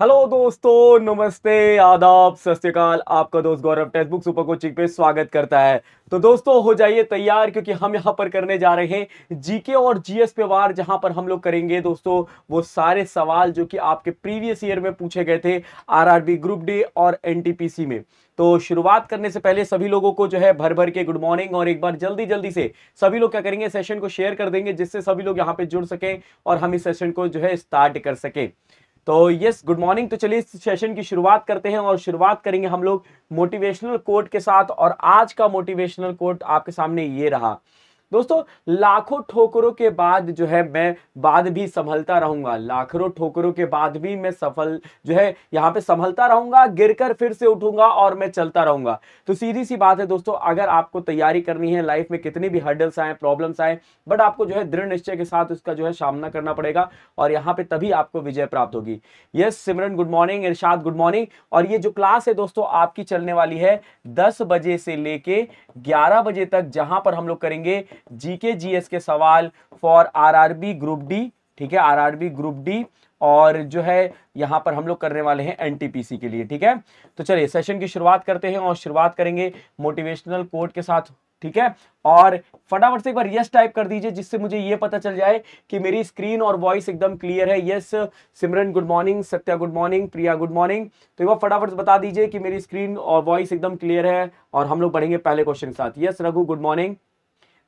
hello दोस्तों नमस्ते आदाब सत आपका दोस्त गौरव बुक सुपर कोचिंग पे स्वागत करता है तो दोस्तों हो जाइए तैयार क्योंकि हम यहाँ पर करने जा रहे हैं जीके और जीएस पे वार जहाँ पर हम लोग करेंगे दोस्तों वो सारे सवाल जो कि आपके प्रीवियस ईयर में पूछे गए थे आरआरबी ग्रुप डी और एनटीपीसी में तो शुरुआत करने से पहले सभी लोगों को जो है भर भर के गुड मॉर्निंग और एक बार जल्दी जल्दी से सभी लोग क्या करेंगे सेशन को शेयर कर देंगे जिससे सभी लोग यहाँ पे जुड़ सकें और हम इस सेशन को जो है स्टार्ट कर सकें तो यस गुड मॉर्निंग तो चलिए इस सेशन की शुरुआत करते हैं और शुरुआत करेंगे हम लोग मोटिवेशनल कोट के साथ और आज का मोटिवेशनल कोट आपके सामने ये रहा दोस्तों लाखों ठोकरों के बाद जो है मैं बाद भी संभलता रहूंगा लाखों ठोकरों के बाद भी मैं सफल जो है यहाँ पे संभलता रहूंगा गिरकर फिर से उठूंगा और मैं चलता रहूंगा तो सीधी सी बात है दोस्तों अगर आपको तैयारी करनी है लाइफ में कितनी भी हर्डल्स आए प्रॉब्लम्स आए बट आपको जो है दृढ़ निश्चय के साथ उसका जो है सामना करना पड़ेगा और यहाँ पे तभी आपको विजय प्राप्त होगी yes Simran good morning Irshad good morning और ये जो क्लास है दोस्तों आपकी चलने वाली है दस बजे से लेके ग्यारह बजे तक जहां पर हम लोग करेंगे जीके जीएस के सवाल फॉर आरआरबी ग्रुप डी ठीक है आरआरबी ग्रुप डी और जो है यहां पर हम लोग करने वाले हैं एनटीपीसी के लिए ठीक है तो चलिए सेशन की शुरुआत करते हैं और शुरुआत करेंगे मोटिवेशनल कोर्ट के साथ ठीक है और फटाफट से एक बार यस टाइप कर दीजिए जिससे मुझे ये पता चल जाए कि मेरी स्क्रीन और वॉइस एकदम क्लियर है yes Simran good morning Satya good morning Priya good morning तो एक बार फटाफट बता दीजिए कि मेरी स्क्रीन और वॉइस एकदम क्लियर है और हम लोग पढ़ेंगे पहले क्वेश्चन के साथ यस रघु गुड मॉर्निंग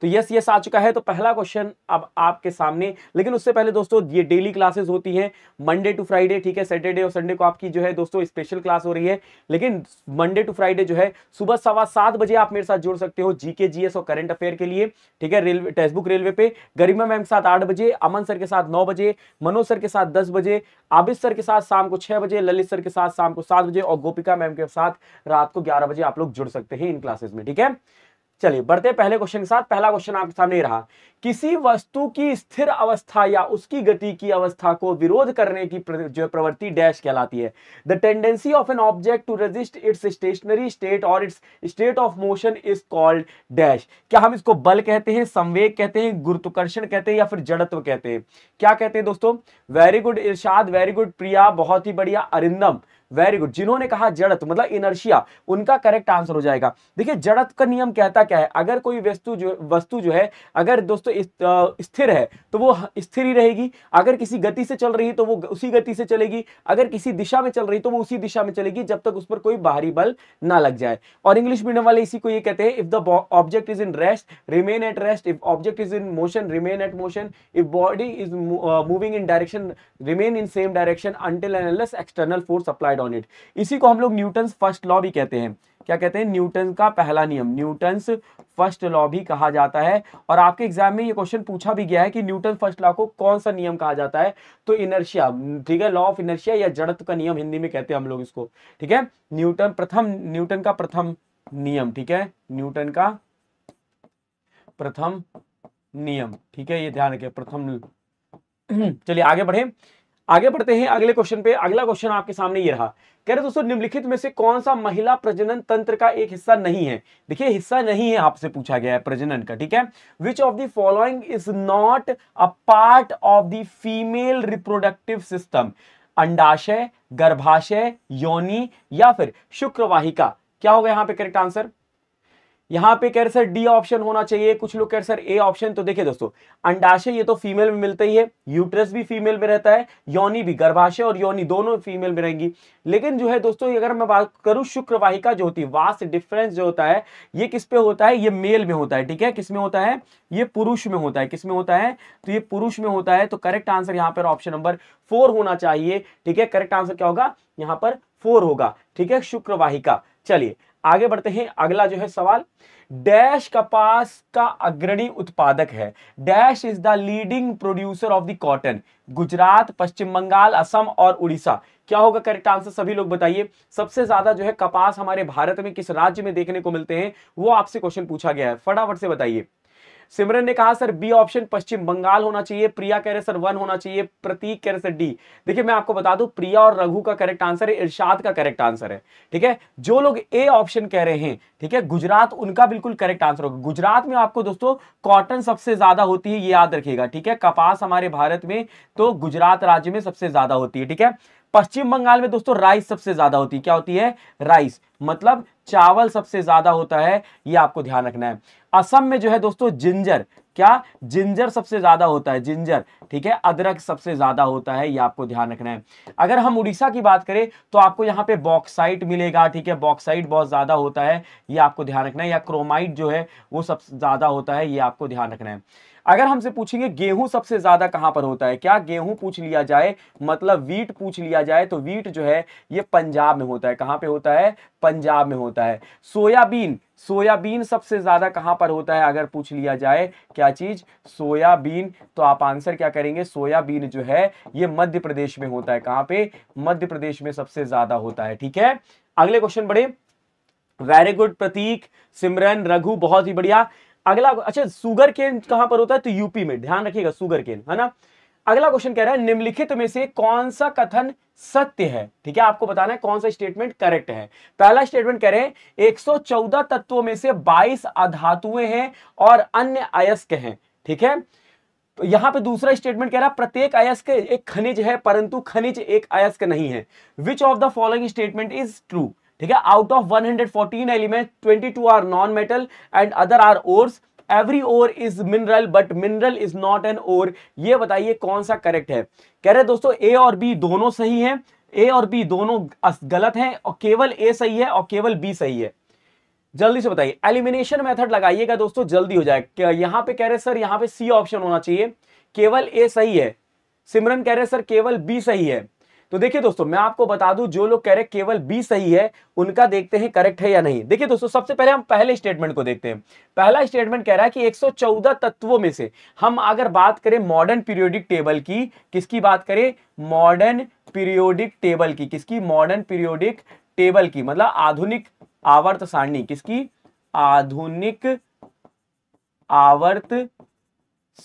तो यस यस आ चुका है तो पहला क्वेश्चन अब आपके सामने लेकिन उससे पहले दोस्तों ये डेली क्लासेस होती हैं मंडे टू फ्राइडे ठीक है सैटरडे और संडे को आपकी जो है दोस्तों स्पेशल क्लास हो रही है लेकिन मंडे टू फ्राइडे जो है सुबह सवा सात बजे आप मेरे साथ जुड़ सकते हो जीके जी और करंट अफेयर के लिए ठीक है रेलवे टेक्सटबुक रेलवे पे गरिमा मैम के साथ आठ बजे अमन सर के साथ नौ बजे मनोज सर के साथ दस बजे आबिद सर के साथ शाम को छह बजे ललित सर के साथ शाम को सात बजे और गोपिका मैम के साथ रात को ग्यारह बजे आप लोग जुड़ सकते हैं इन क्लासेस में ठीक है चलिए बढ़ते पहले क्वेश्चन के साथ पहला क्वेश्चन आपके सामने रहा किसी वस्तु की स्थिर अवस्था या उसकी गति की अवस्था को विरोध करने की प्र, जो प्रवृत्ति डैश कहलाती है the tendency of an object to resist its stationary state और its state of motion is called dash क्या हम इसको बल कहते हैं संवेग कहते हैं गुरुत्वाकर्षण कहते हैं या फिर जड़त्व कहते हैं क्या कहते हैं दोस्तों very good Irshad very good Priya बहुत ही बढ़िया अरिंदम वेरी गुड जिन्होंने कहा जड़त मतलब इनर्शिया उनका करेक्ट आंसर हो जाएगा देखिए जड़त का नियम कहता क्या है अगर कोई वस्तु जो वस्तु जो है अगर दोस्तों स्थिर है तो वो स्थिर ही रहेगी अगर किसी गति से चल रही तो वो उसी गति से चलेगी अगर किसी दिशा में चल रही तो वो उसी दिशा में चलेगी जब तक उस पर कोई बाहरी बल ना लग जाए और इंग्लिश मीडियम वाले इसी को ये कहते हैं if the object is in rest remain at rest if object is in motion remain at motion if body is moving in direction remain in same direction until and external force applied एड on it इसी को हम लोग Newton first law भी कहते हैं क्या कहते हैं न्यूटन का पहला नियम न्यूटन फर्स्ट लॉ भी कहा जाता है और आपके एग्जाम में ये क्वेश्चन पूछा भी गया है कि न्यूटन फर्स्ट लॉ को कौन सा नियम कहा जाता है तो इनर्शिया ठीक है लॉ ऑफ इनर्शिया या जड़त का नियम हिंदी में कहते हैं हम लोग इसको ठीक है न्यूटन प्रथम न्यूटन का प्रथम नियम ठीक है न्यूटन का प्रथम नियम ठीक है ये ध्यान रखिए प्रथम चलिए आगे बढ़े आगे बढ़ते हैं अगले क्वेश्चन पे अगला क्वेश्चन आपके सामने ये रहा कह रहे दोस्तों निम्नलिखित में से कौन सा महिला प्रजनन तंत्र का एक हिस्सा नहीं है देखिए हिस्सा नहीं है आपसे पूछा गया है प्रजनन का ठीक है which of the following is not a part of the female reproductive system अंडाशय गर्भाशय योनि या फिर शुक्रवाहिका क्या होगा यहां पे करेक्ट आंसर यहाँ पे कह रहे सर डी ऑप्शन होना चाहिए कुछ लोग कह रहे सर ए ऑप्शन तो देखिए दोस्तों अंडाशय ये तो फीमेल में मिलता ही है यूट्रस भी फीमेल में रहता है योनी भी गर्भाशय और योनी दोनों फीमेल में रहेंगी लेकिन जो है दोस्तों अगर मैं बात करूं शुक्रवाहिका जो होती है वास्ट डिफरेंस जो होता है ये किस पे होता है ये मेल में होता है ठीक है किसमें होता है ये पुरुष में होता है किसमें होता है तो ये पुरुष में होता है तो करेक्ट आंसर यहाँ पर ऑप्शन नंबर फोर होना चाहिए ठीक है करेक्ट आंसर क्या होगा यहाँ पर फोर होगा ठीक है शुक्रवाहिका चलिए आगे बढ़ते हैं अगला जो है सवाल डैश कपास का अग्रणी उत्पादक है dash is the leading producer of the cotton Gujarat Paschim Bengal Assam और उड़ीसा क्या होगा करेक्ट आंसर सभी लोग बताइए सबसे ज्यादा जो है कपास हमारे भारत में किस राज्य में देखने को मिलते हैं वो आपसे क्वेश्चन पूछा गया है फटाफट से बताइए सिमरन ने कहा sir B option Paschim Bengal होना चाहिए प्रिया कह रहे सर वन होना चाहिए प्रतीक कह रहे सर डी देखिए मैं आपको बता दूं प्रिया और रघु का करेक्ट आंसर है इरशाद का करेक्ट आंसर है ठीक है जो लोग ए ऑप्शन कह रहे हैं ठीक है गुजरात उनका बिल्कुल करेक्ट आंसर होगा गुजरात में आपको दोस्तों कॉटन सबसे ज्यादा होती है ये याद रखिएगा ठीक है कपास हमारे भारत में तो गुजरात राज्य में सबसे ज्यादा होती है ठीक है पश्चिम बंगाल में दोस्तों राइस सबसे ज्यादा होती है क्या होती है राइस मतलब चावल सबसे ज्यादा होता है ये आपको ध्यान रखना है असम में जो है दोस्तों जिंजर क्या जिंजर सबसे ज्यादा होता है जिंजर ठीक है अदरक सबसे ज्यादा होता है ये आपको ध्यान रखना है अगर हम उड़ीसा की बात करें तो आपको यहाँ पे बॉक्साइट मिलेगा ठीक है बॉक्साइट बहुत ज्यादा होता है ये आपको ध्यान रखना है या क्रोमाइट जो है वो सबसे ज्यादा होता है ये आपको ध्यान रखना है अगर हमसे पूछेंगे गेहूं सबसे ज्यादा कहां पर होता है क्या गेहूं पूछ लिया जाए मतलब वीट पूछ लिया जाए तो वीट जो है ये पंजाब में होता है कहां पे होता है पंजाब में होता है सोयाबीन सोयाबीन सबसे ज्यादा कहां पर होता है अगर पूछ लिया जाए क्या चीज सोयाबीन तो आप आंसर क्या करेंगे सोयाबीन जो है ये मध्य प्रदेश में होता है कहां पे मध्य प्रदेश में सबसे ज्यादा होता है ठीक है अगले क्वेश्चन बढ़े वेरी गुड प्रतीक सिमरन रघु बहुत ही बढ़िया अगला अच्छा सुगर केन कहां पर होता है तो यूपी में ध्यान रखिएगा सुगर केन है ना अगला क्वेश्चन कह रहा है निम्नलिखित में से कौन सा कथन सत्य है ठीक है आपको बताना है कौन सा स्टेटमेंट करेक्ट है पहला स्टेटमेंट कह रहे हैं 114 तत्वों में से 22 अधातुएं हैं और अन्य अयस्क हैं ठीक है तो यहां पे दूसरा स्टेटमेंट कह रहा है प्रत्येक अयस्क एक खनिज है परंतु खनिज एक अयस्क नहीं है which of the following statement is true ठीक है out of 114 element 22 are non metal and other are ores every ore is mineral but mineral is not an ore ये बताइए कौन सा करेक्ट है कह रहे दोस्तों ए और बी दोनों सही है ए और बी दोनों गलत हैं और केवल ए सही है और केवल बी सही है जल्दी से बताइए एलिमिनेशन मेथड लगाइएगा दोस्तों जल्दी हो जाए यहाँ पे कह रहे सर यहाँ पे सी ऑप्शन होना चाहिए केवल ए सही है सिमरन कह रहे सर केवल बी सही है तो देखिए दोस्तों मैं आपको बता दूं जो लोग कह रहे केवल बी सही है उनका देखते हैं करेक्ट है या नहीं देखिए दोस्तों सबसे पहले हम पहले स्टेटमेंट को देखते हैं पहला स्टेटमेंट कह रहा है कि 114 तत्वों में से हम अगर बात करें मॉडर्न पीरियोडिक टेबल की किसकी बात करें मॉडर्न पीरियोडिक टेबल की किसकी मॉडर्न पीरियोडिक टेबल की मतलब आधुनिक आवर्त सारणी किसकी आधुनिक आवर्त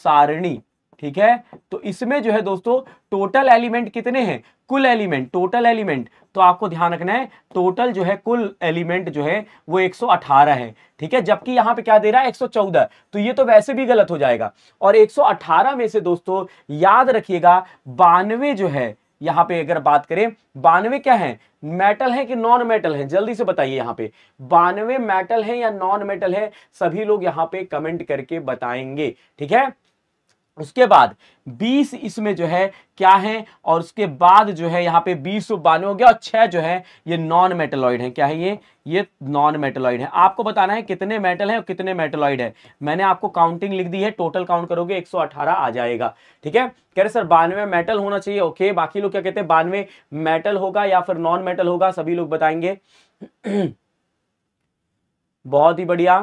सारणी ठीक है तो इसमें जो है दोस्तों टोटल एलिमेंट कितने हैं कुल एलिमेंट टोटल एलिमेंट तो आपको ध्यान रखना है टोटल जो है कुल एलिमेंट जो है वो 118 है ठीक है जबकि यहां पे क्या दे रहा है 114 तो ये तो वैसे भी गलत हो जाएगा और 118 में से दोस्तों याद रखिएगा बानवे जो है यहाँ पे अगर बात करें बानवे क्या है मेटल है कि नॉन मेटल है जल्दी से बताइए यहाँ पे बानवे मेटल है या नॉन मेटल है सभी लोग यहाँ पे कमेंट करके बताएंगे ठीक है उसके बाद 20 इसमें जो है क्या है और उसके बाद जो है यहाँ पे बीस बानवे हो गया और छह जो है ये नॉन मेटेलॉइड है क्या है ये ये नॉन मेटेलॉइड है आपको बताना है कितने मेटल है और कितने मेटलॉइड है मैंने आपको काउंटिंग लिख दी है टोटल काउंट करोगे 118 आ जाएगा ठीक है कह रहे सर बानवे मेटल होना चाहिए ओके बाकी लोग क्या कहते हैं बानवे मेटल होगा या फिर नॉन मेटल होगा सभी लोग बताएंगे बहुत ही बढ़िया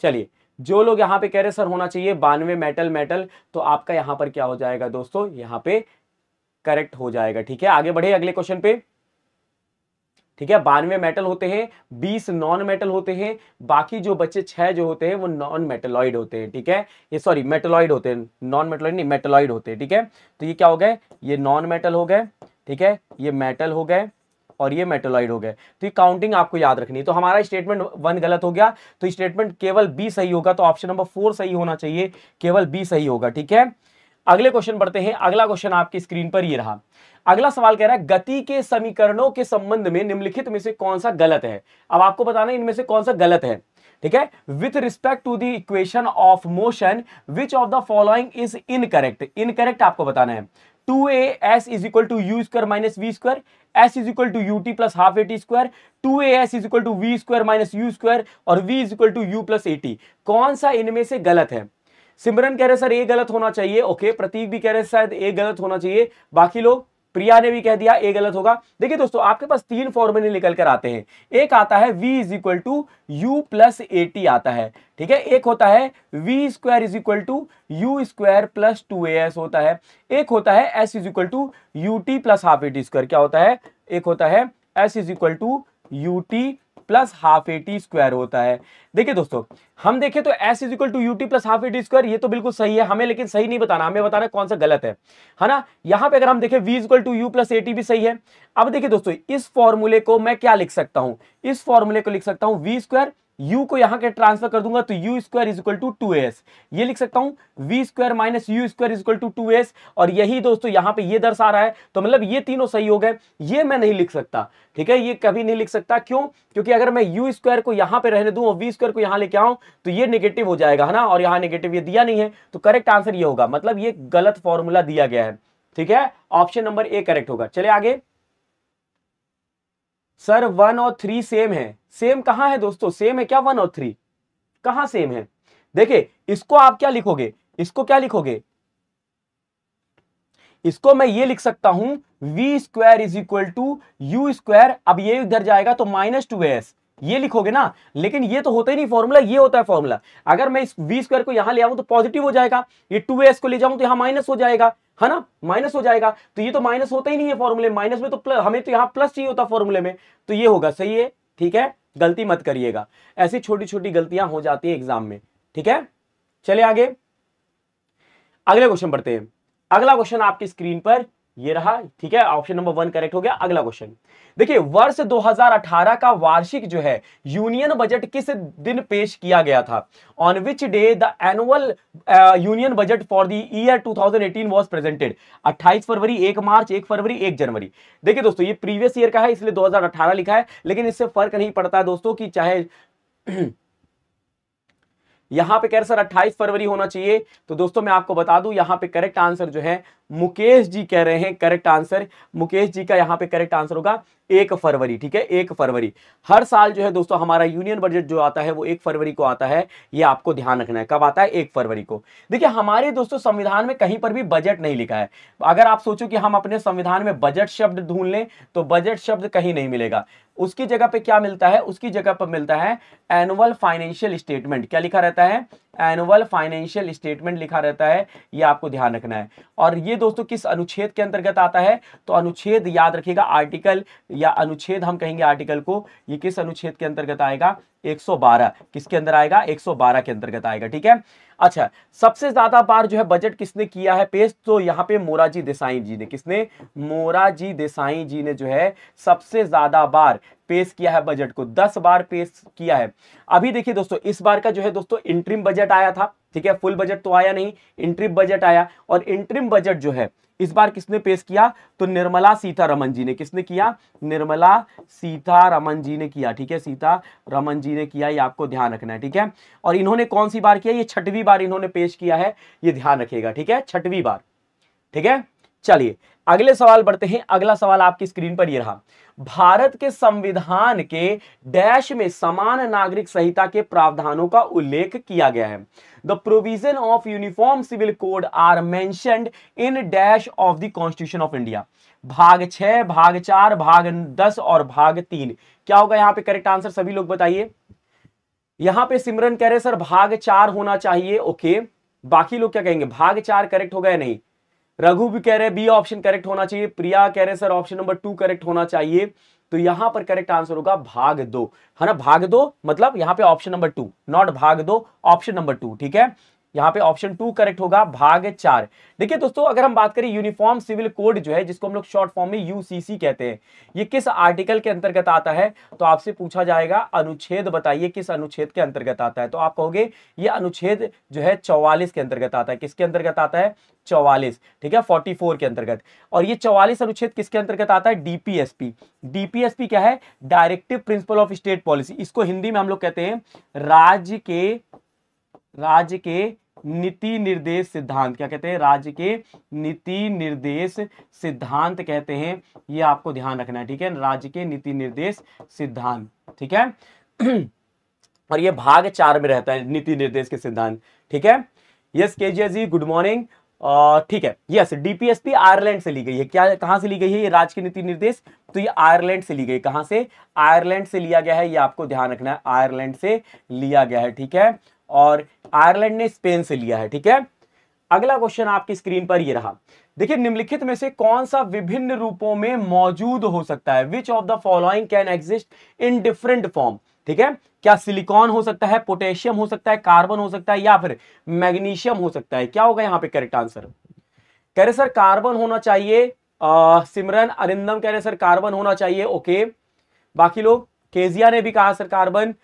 चलिए जो लोग यहां पे कह रहे सर होना चाहिए बानवे मेटल मेटल तो आपका यहां पर क्या हो जाएगा दोस्तों यहां पे करेक्ट हो जाएगा ठीक है आगे बढ़े अगले क्वेश्चन पे ठीक है बानवे मेटल होते हैं बीस नॉन मेटल होते हैं बाकी जो बच्चे छह जो होते हैं वो नॉन मेटलॉइड होते हैं ठीक है ये सॉरी मेटलॉइड होते हैं नॉन मेटलॉइड नहीं मेटलॉइड होते हैं ठीक है तो ये क्या हो गए ये नॉन मेटल हो गए ठीक है ये मेटल हो गए और ये मेटोलॉइड हो गए तो ये काउंटिंग आपको याद रखनी है तो हमारा स्टेटमेंट वन गलत हो गया तो स्टेटमेंट केवल बी सही होगा तो ऑप्शन नंबर फोर सही होना चाहिए केवल बी सही होगा ठीक है अगले क्वेश्चन बढ़ते हैं अगला क्वेश्चन आपकी स्क्रीन पर ये रहा अगला सवाल कह रहा है गति के समीकरणों के संबंध में निम्नलिखित में से कौन सा गलत है अब आपको बताना इनमें से कौन सा गलत है ठीक है with respect to the equation of motion which of the following is incorrect incorrect आपको बताना है two a s is equal to u square minus v square s is equal to u t plus half a t square two a s is equal to v square minus u square और v is equal to u plus a t कौन सा इनमें से गलत है सिमरन कह रहे sir ए गलत होना चाहिए ओके प्रतीक भी कह रहे शायद ए गलत होना चाहिए बाकी लोग प्रिया ने भी कह दिया ए गलत होगा देखिए दोस्तों आपके पास तीन फॉर्मूले निकल कर आते हैं एक आता है v is equal to u plus a t आता है ठीक है एक होता है v square is equal to u square plus two a s होता है एक होता है s is equal to u t plus half a t square क्या होता है एक होता है s is equal to u t plus half a t square होता है देखिए दोस्तों हम देखें तो S is equal to u t plus half a t square ये तो बिल्कुल सही है हमें लेकिन सही नहीं बताना हमें बताना कौन सा गलत है है ना यहां पे अगर हम देखें v equal to u plus a t भी सही है अब देखिए दोस्तों इस फॉर्मूले को मैं क्या लिख सकता हूं इस फॉर्मूले को लिख सकता हूं वी स्क्वायर u को यहां के ट्रांसफर कर दूंगा तो u square is equal to two s ये लिख सकता हूं v square minus u square is equal to two s और यही दोस्तों यहां पे ये दर्शा रहा है तो मतलब ये तीनों सही हो गए ये मैं नहीं लिख सकता ठीक है ये कभी नहीं लिख सकता क्यों क्योंकि अगर मैं यू स्क्वायर को यहां पर रहने दूं और वी स्क्वायर को यहां लेके आऊं तो ये निगेटिव हो जाएगा है ना और यहां निगेटिव ये दिया नहीं है तो करेक्ट आंसर ये होगा मतलब ये गलत फॉर्मूला दिया गया है ठीक है ऑप्शन नंबर ए करेक्ट होगा चले आगे सर वन और थ्री सेम है सेम कहां है दोस्तों सेम है क्या वन और थ्री कहां सेम है देखिए इसको आप क्या लिखोगे इसको क्या लिखोगे इसको मैं ये लिख सकता हूं v square is equal to u square अब ये इधर जाएगा तो माइनस टू एस ये लिखोगे ना लेकिन ये तो होता ही नहीं फॉर्मूला ये होता है फॉर्मूला अगर मैं इस वी स्क्वायर को यहां ले आऊं तो पॉजिटिव हो जाएगा ये टू एस को ले जाऊं तो यहां माइनस हो जाएगा है ना माइनस हो जाएगा तो ये तो माइनस होता ही नहीं है फॉर्मूले माइनस में तो प्लस हमें तो यहाँ प्लस चाहिए होता फॉर्मूले में तो ये होगा सही है ठीक है गलती मत करिएगा ऐसी छोटी छोटी गलतियां हो जाती है एग्जाम में ठीक है चले आगे अगले क्वेश्चन पढ़ते हैं अगला क्वेश्चन आपकी स्क्रीन पर ये रहा ठीक है ऑप्शन नंबर वन करेक्ट हो गया अगला क्वेश्चन देखिए वर्ष 2018 का वार्षिक जो है यूनियन बजट किस दिन पेश किया गया था on which day the annual union budget for the year 2018 was presented 28 फरवरी 1 मार्च 1 फरवरी 1 जनवरी देखिए दोस्तों ये प्रीवियस ईयर का है इसलिए 2018 लिखा है लेकिन इससे फर्क नहीं पड़ता है दोस्तों की चाहे यहां पे कह रहे सर 28 फरवरी होना चाहिए तो दोस्तों मैं आपको बता दूं यहां पे करेक्ट आंसर जो है मुकेश जी कह रहे हैं करेक्ट आंसर मुकेश जी का यहां पे करेक्ट आंसर होगा एक फरवरी ठीक है एक फरवरी हर साल जो है दोस्तों हमारा यूनियन बजट जो आता है वो एक फरवरी को आता है ये आपको ध्यान रखना है कब आता है एक फरवरी को देखिए हमारे दोस्तों संविधान में कहीं पर भी बजट नहीं लिखा है अगर आप सोचो कि हम अपने संविधान में बजट शब्द ढूंढ लें तो बजट शब्द कहीं नहीं मिलेगा उसकी जगह पर क्या मिलता है उसकी जगह पर मिलता है एनुअल फाइनेंशियल स्टेटमेंट क्या लिखा रहता है एनुअल फाइनेंशियल स्टेटमेंट लिखा रहता है ये आपको ध्यान रखना है और ये दोस्तों किस अनुच्छेद के अंतर्गत आता है तो अनुच्छेद याद रखिएगा आर्टिकल या अनुच्छेद हम कहेंगे आर्टिकल को ये किस अनुच्छेद के अंतर्गत आएगा 112 किसके अंदर आएगा 112 के अंतर्गत आएगा ठीक है अच्छा सबसे ज्यादा बार जो है बजट किसने किया है पेश तो यहाँ पे मोराजी देसाई जी ने किसने मोराजी देसाई जी ने जो है सबसे ज्यादा बार पेश किया है बजट को दस बार पेश किया है अभी देखिए दोस्तों इस बार का जो है दोस्तों इंट्रीम बजट आया था ठीक है फुल बजट तो आया नहीं इंट्रीम बजट आया और इंट्रीम बजट जो है इस बार किसने पेश किया तो निर्मला सीतारमन जी ने किसने किया निर्मला सीतारमन जी ने किया ठीक है सीतारमन जी ने किया ये आपको ध्यान रखना है ठीक है और इन्होंने कौन सी बार किया ये छठवीं बार इन्होंने पेश किया है ये ध्यान रखेगा ठीक है छठवीं बार ठीक है चलिए अगले सवाल बढ़ते हैं अगला सवाल आपकी स्क्रीन पर ये रहा भारत के संविधान के डैश में समान नागरिक संहिता के प्रावधानों का उल्लेख किया गया है the provision of uniform civil code are mentioned in dash of the constitution of India भाग छह भाग चार भाग दस और भाग तीन क्या होगा यहां पे करेक्ट आंसर सभी लोग बताइए यहां पे सिमरन कह रहे सर भाग चार होना चाहिए ओके बाकी लोग क्या कहेंगे भाग चार करेक्ट होगा या नहीं रघु भी कह रहे हैं बी ऑप्शन करेक्ट होना चाहिए प्रिया कह रहे हैं sir option number two correct होना चाहिए तो यहां पर करेक्ट आंसर होगा भाग दो है ना भाग दो मतलब यहां पे ऑप्शन नंबर टू नॉट भाग दो ऑप्शन नंबर टू ठीक है यहाँ पे ऑप्शन टू करेक्ट होगा भाग चार देखिए दोस्तों अगर हम बात करें यूनिफॉर्म सिविल कोड जो है जिसको हम लोग शॉर्ट फॉर्म में यूसीसी कहते हैं ये किस आर्टिकल के अंतर्गत आता है तो आपसे पूछा जाएगा अनुच्छेद बताइए किस अनुच्छेद के अंतर्गत आता है तो आप कहोगे ये अनुच्छेद जो है चौवालीस के अंतर्गत आता है किसके अंतर्गत आता है चौवालीस ठीक है फोर्टी के अंतर्गत और ये चौवालीस अनुच्छेद किसके अंतर्गत आता है डीपीएसपी डीपीएसपी क्या है directive principle of state policy इसको हिंदी में हम लोग कहते हैं राज्य के राज्य के नीति निर्देश सिद्धांत क्या कहते हैं राज्य के नीति निर्देश सिद्धांत कहते हैं ये आपको ध्यान रखना है ठीक है राज्य के नीति निर्देश सिद्धांत ठीक है और ये भाग चार में रहता है नीति निर्देश के सिद्धांत ठीक है यस के जी गुड मॉर्निंग ठीक है यस डीपीएसपी आयरलैंड से ली गई है क्या कहां से ली गई है ये राज्य के नीति निर्देश तो ये आयरलैंड से ली गई कहां से आयरलैंड से लिया गया है ये आपको ध्यान रखना है आयरलैंड से लिया गया है ठीक है और आयरलैंड ने स्पेन से लिया है ठीक है अगला क्वेश्चन आपकी स्क्रीन पर ये रहा देखिए निम्नलिखित में से कौन सा विभिन्न रूपों में मौजूद हो सकता है which of the following can exist in different form ठीक है क्या सिलिकॉन हो सकता है पोटेशियम हो सकता है कार्बन हो सकता है या फिर मैग्नीशियम हो सकता है क्या होगा यहाँ पे करेक्ट आंसर कह रहे सर कार्बन होना चाहिए सिमरन अरिंदम कह रहे सर कार्बन होना चाहिए ओके बाकी लोग केजिया ने भी कहा सर कार्बन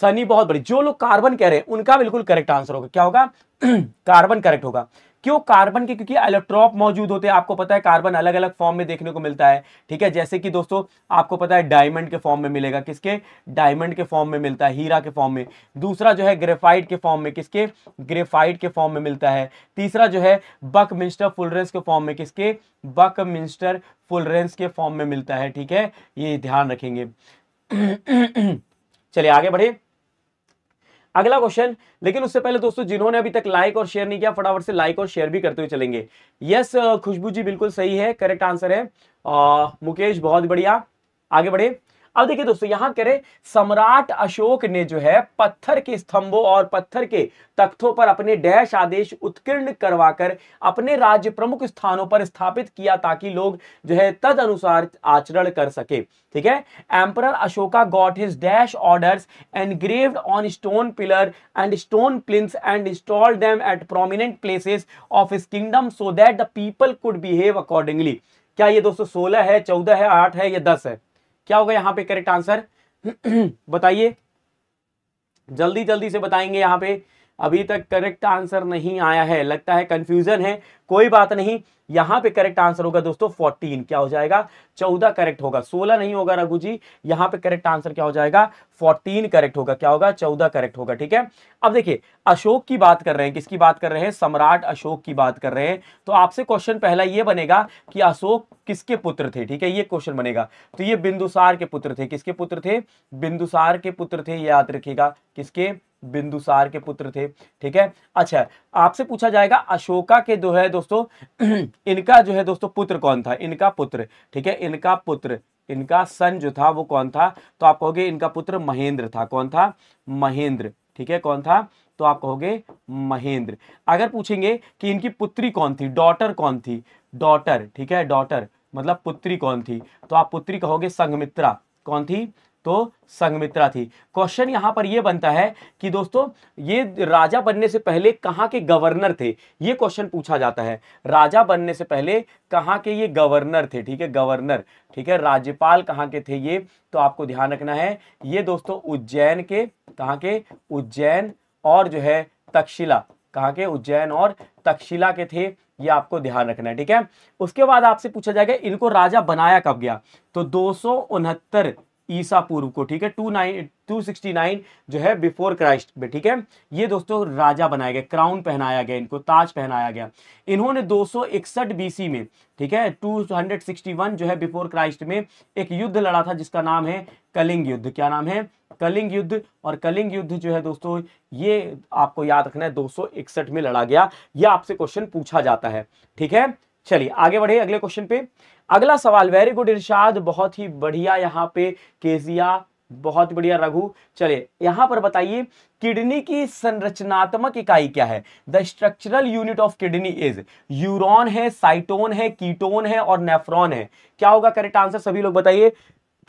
सनी बहुत बड़ी जो लोग कार्बन कह रहे हैं उनका बिल्कुल करेक्ट आंसर होगा क्या होगा कार्बन करेक्ट होगा क्यों कार्बन के क्योंकि इलेक्ट्रॉप मौजूद होते हैं आपको पता है कार्बन अलग अलग फॉर्म में देखने को मिलता है ठीक है जैसे कि दोस्तों आपको पता है डायमंड के फॉर्म में मिलेगा किसके डायमंड के फॉर्म में मिलता है हीरा के फॉर्म में दूसरा जो है ग्रेफाइट के फॉर्म में किसके ग्रेफाइट के फॉर्म में मिलता है तीसरा जो है बक मिनिस्टर फुलरेंस के फॉर्म में किसके बक मिनिस्टर फुलरेंस के फॉर्म में मिलता है ठीक है ये ध्यान रखेंगे चलिए आगे बढ़े अगला क्वेश्चन लेकिन उससे पहले दोस्तों जिन्होंने अभी तक लाइक और शेयर नहीं किया फटाफट से लाइक और शेयर भी करते हुए चलेंगे यस खुशबू जी बिल्कुल सही है करेक्ट आंसर है आ, मुकेश बहुत बढ़िया आगे बढ़े अब देखिए दोस्तों यहां कह रहे सम्राट अशोक ने जो है पत्थर के स्तंभों और पत्थर के तख्तों पर अपने डैश आदेश उत्कीर्ण करवाकर अपने राज्य प्रमुख स्थानों पर स्थापित किया ताकि लोग जो है तद अनुसार आचरण कर सके ठीक है emperor Ashoka got his dash order engraved on stone pillar and stone plinths and install them at prominent places of his kingdom so that the people could behave accordingly क्या ये दोस्तों सोलह है चौदह है आठ है या दस है क्या होगा यहाँ पे करेक्ट आंसर बताइए जल्दी जल्दी से बताएंगे यहाँ पे अभी तक करेक्ट आंसर नहीं आया है लगता है कंफ्यूजन है कोई बात नहीं यहां पे करेक्ट आंसर होगा दोस्तों 14 क्या हो जाएगा 14 करेक्ट होगा 16 नहीं होगा रघु जी यहां पे करेक्ट आंसर क्या हो जाएगा 14 करेक्ट होगा क्या होगा 14 करेक्ट होगा ठीक है अब देखिए अशोक की बात कर रहे हैं किसकी बात कर रहे हैं सम्राट अशोक की बात कर रहे हैं तो आपसे क्वेश्चन पहला यह बनेगा कि अशोक किसके पुत्र थे ठीक है ये क्वेश्चन बनेगा तो ये बिंदुसार के पुत्र थे किसके पुत्र थे बिंदुसार के पुत्र थे याद रखेगा किसके बिंदुसार के पुत्र थे ठीक है अच्छा आपसे पूछा जाएगा अशोका के दो है दोस्तों इनका जो है दोस्तों पुत्र कौन था इनका पुत्र ठीक है इनका पुत्र इनका सन जो था वो कौन था तो आप कहोगे इनका पुत्र महेंद्र था कौन था महेंद्र ठीक है कौन था तो आप कहोगे महेंद्र अगर पूछेंगे कि इनकी पुत्री कौन थी डॉटर कौन थी डॉटर ठीक है डॉटर मतलब पुत्री कौन थी तो आप पुत्री कहोगे संघमित्रा कौन थी तो संगमित्रा थी क्वेश्चन यहां पर यह बनता है कि दोस्तों ये राजा बनने से पहले कहां के गवर्नर थे ये क्वेश्चन पूछा जाता है राजा बनने से पहले कहां के ये गवर्नर थे ठीक है गवर्नर ठीक है राज्यपाल कहां के थे ये तो आपको ध्यान रखना है ये दोस्तों उज्जैन के कहा के उज्जैन और जो है तक्षशिला कहा के उज्जैन और तक्षशिला के थे ये आपको ध्यान रखना है ठीक है उसके बाद आपसे पूछा जाएगा इनको राजा बनाया कब गया तो दो ईसा पूर्व को ठीक है two nine two sixty nine जो है बिफोर क्राइस्ट में ठीक है ये दोस्तों राजा बनाया गया क्राउन पहनाया गया इनको ताज पहनाया गया इन्होंने दो सौ इकसठ बीसी में ठीक है टू हंड्रेड सिक्सटी वन जो है बिफोर क्राइस्ट में एक युद्ध लड़ा था जिसका नाम है कलिंग युद्ध क्या नाम है कलिंग युद्ध और कलिंग युद्ध जो है दोस्तों ये आपको याद रखना है दो में लड़ा गया यह आपसे क्वेश्चन पूछा जाता है ठीक है चलिए आगे बढ़े अगले क्वेश्चन पे अगला सवाल वेरी गुड इरशाद बहुत ही बढ़िया यहाँ पे केजिया बहुत बढ़िया रघु चलिए यहां पर बताइए किडनी की संरचनात्मक इकाई क्या है the structural unit of kidney is neuron है साइटोन है कीटोन है और नेफ्रॉन है क्या होगा करेक्ट आंसर सभी लोग बताइए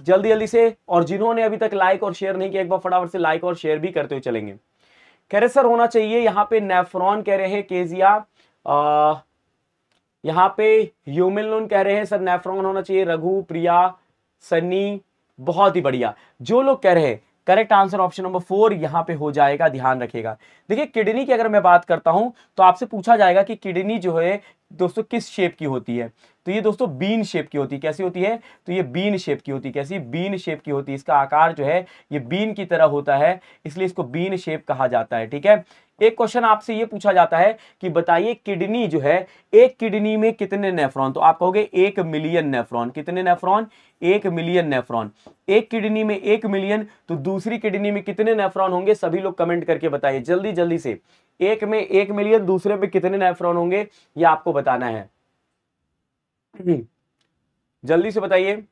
जल्दी जल्दी से और जिन्होंने अभी तक लाइक और शेयर नहीं किया एक बार फटाफट से लाइक और शेयर भी करते हुए चलेंगे कह रहे सर होना चाहिए यहाँ पे नेफ्रॉन कह रहे हैं केजिया यहाँ पे ह्यूमिन लोन कह रहे हैं सर नेफ्रॉन होना चाहिए रघु प्रिया सनी बहुत ही बढ़िया जो लोग कह रहे हैं correct answer option number four यहाँ पे हो जाएगा ध्यान रखेगा देखिए किडनी की अगर मैं बात करता हूँ तो आपसे पूछा जाएगा कि किडनी जो है दोस्तों किस शेप की होती है तो ये दोस्तों बीन शेप की होती है कैसी होती है तो ये बीन शेप की होती है कैसी बीन शेप की होती है इसका आकार जो है ये बीन की तरह होता है इसलिए इसको बीन शेप कहा जाता है ठीक है एक क्वेश्चन आपसे ये पूछा जाता है कि बताइए किडनी जो है एक किडनी में कितने नेफ्रॉन तो आप कहोगे एक मिलियन नेफ्रॉन कितने नेफ्रॉन एक मिलियन नेफ्रॉन एक किडनी में एक मिलियन तो दूसरी किडनी में कितने नेफ्रॉन होंगे सभी लोग कमेंट करके बताइए जल्दी जल्दी से एक में एक मिलियन दूसरे में कितने नेफ्रॉन होंगे ये आपको बताना है जल्दी से बताइए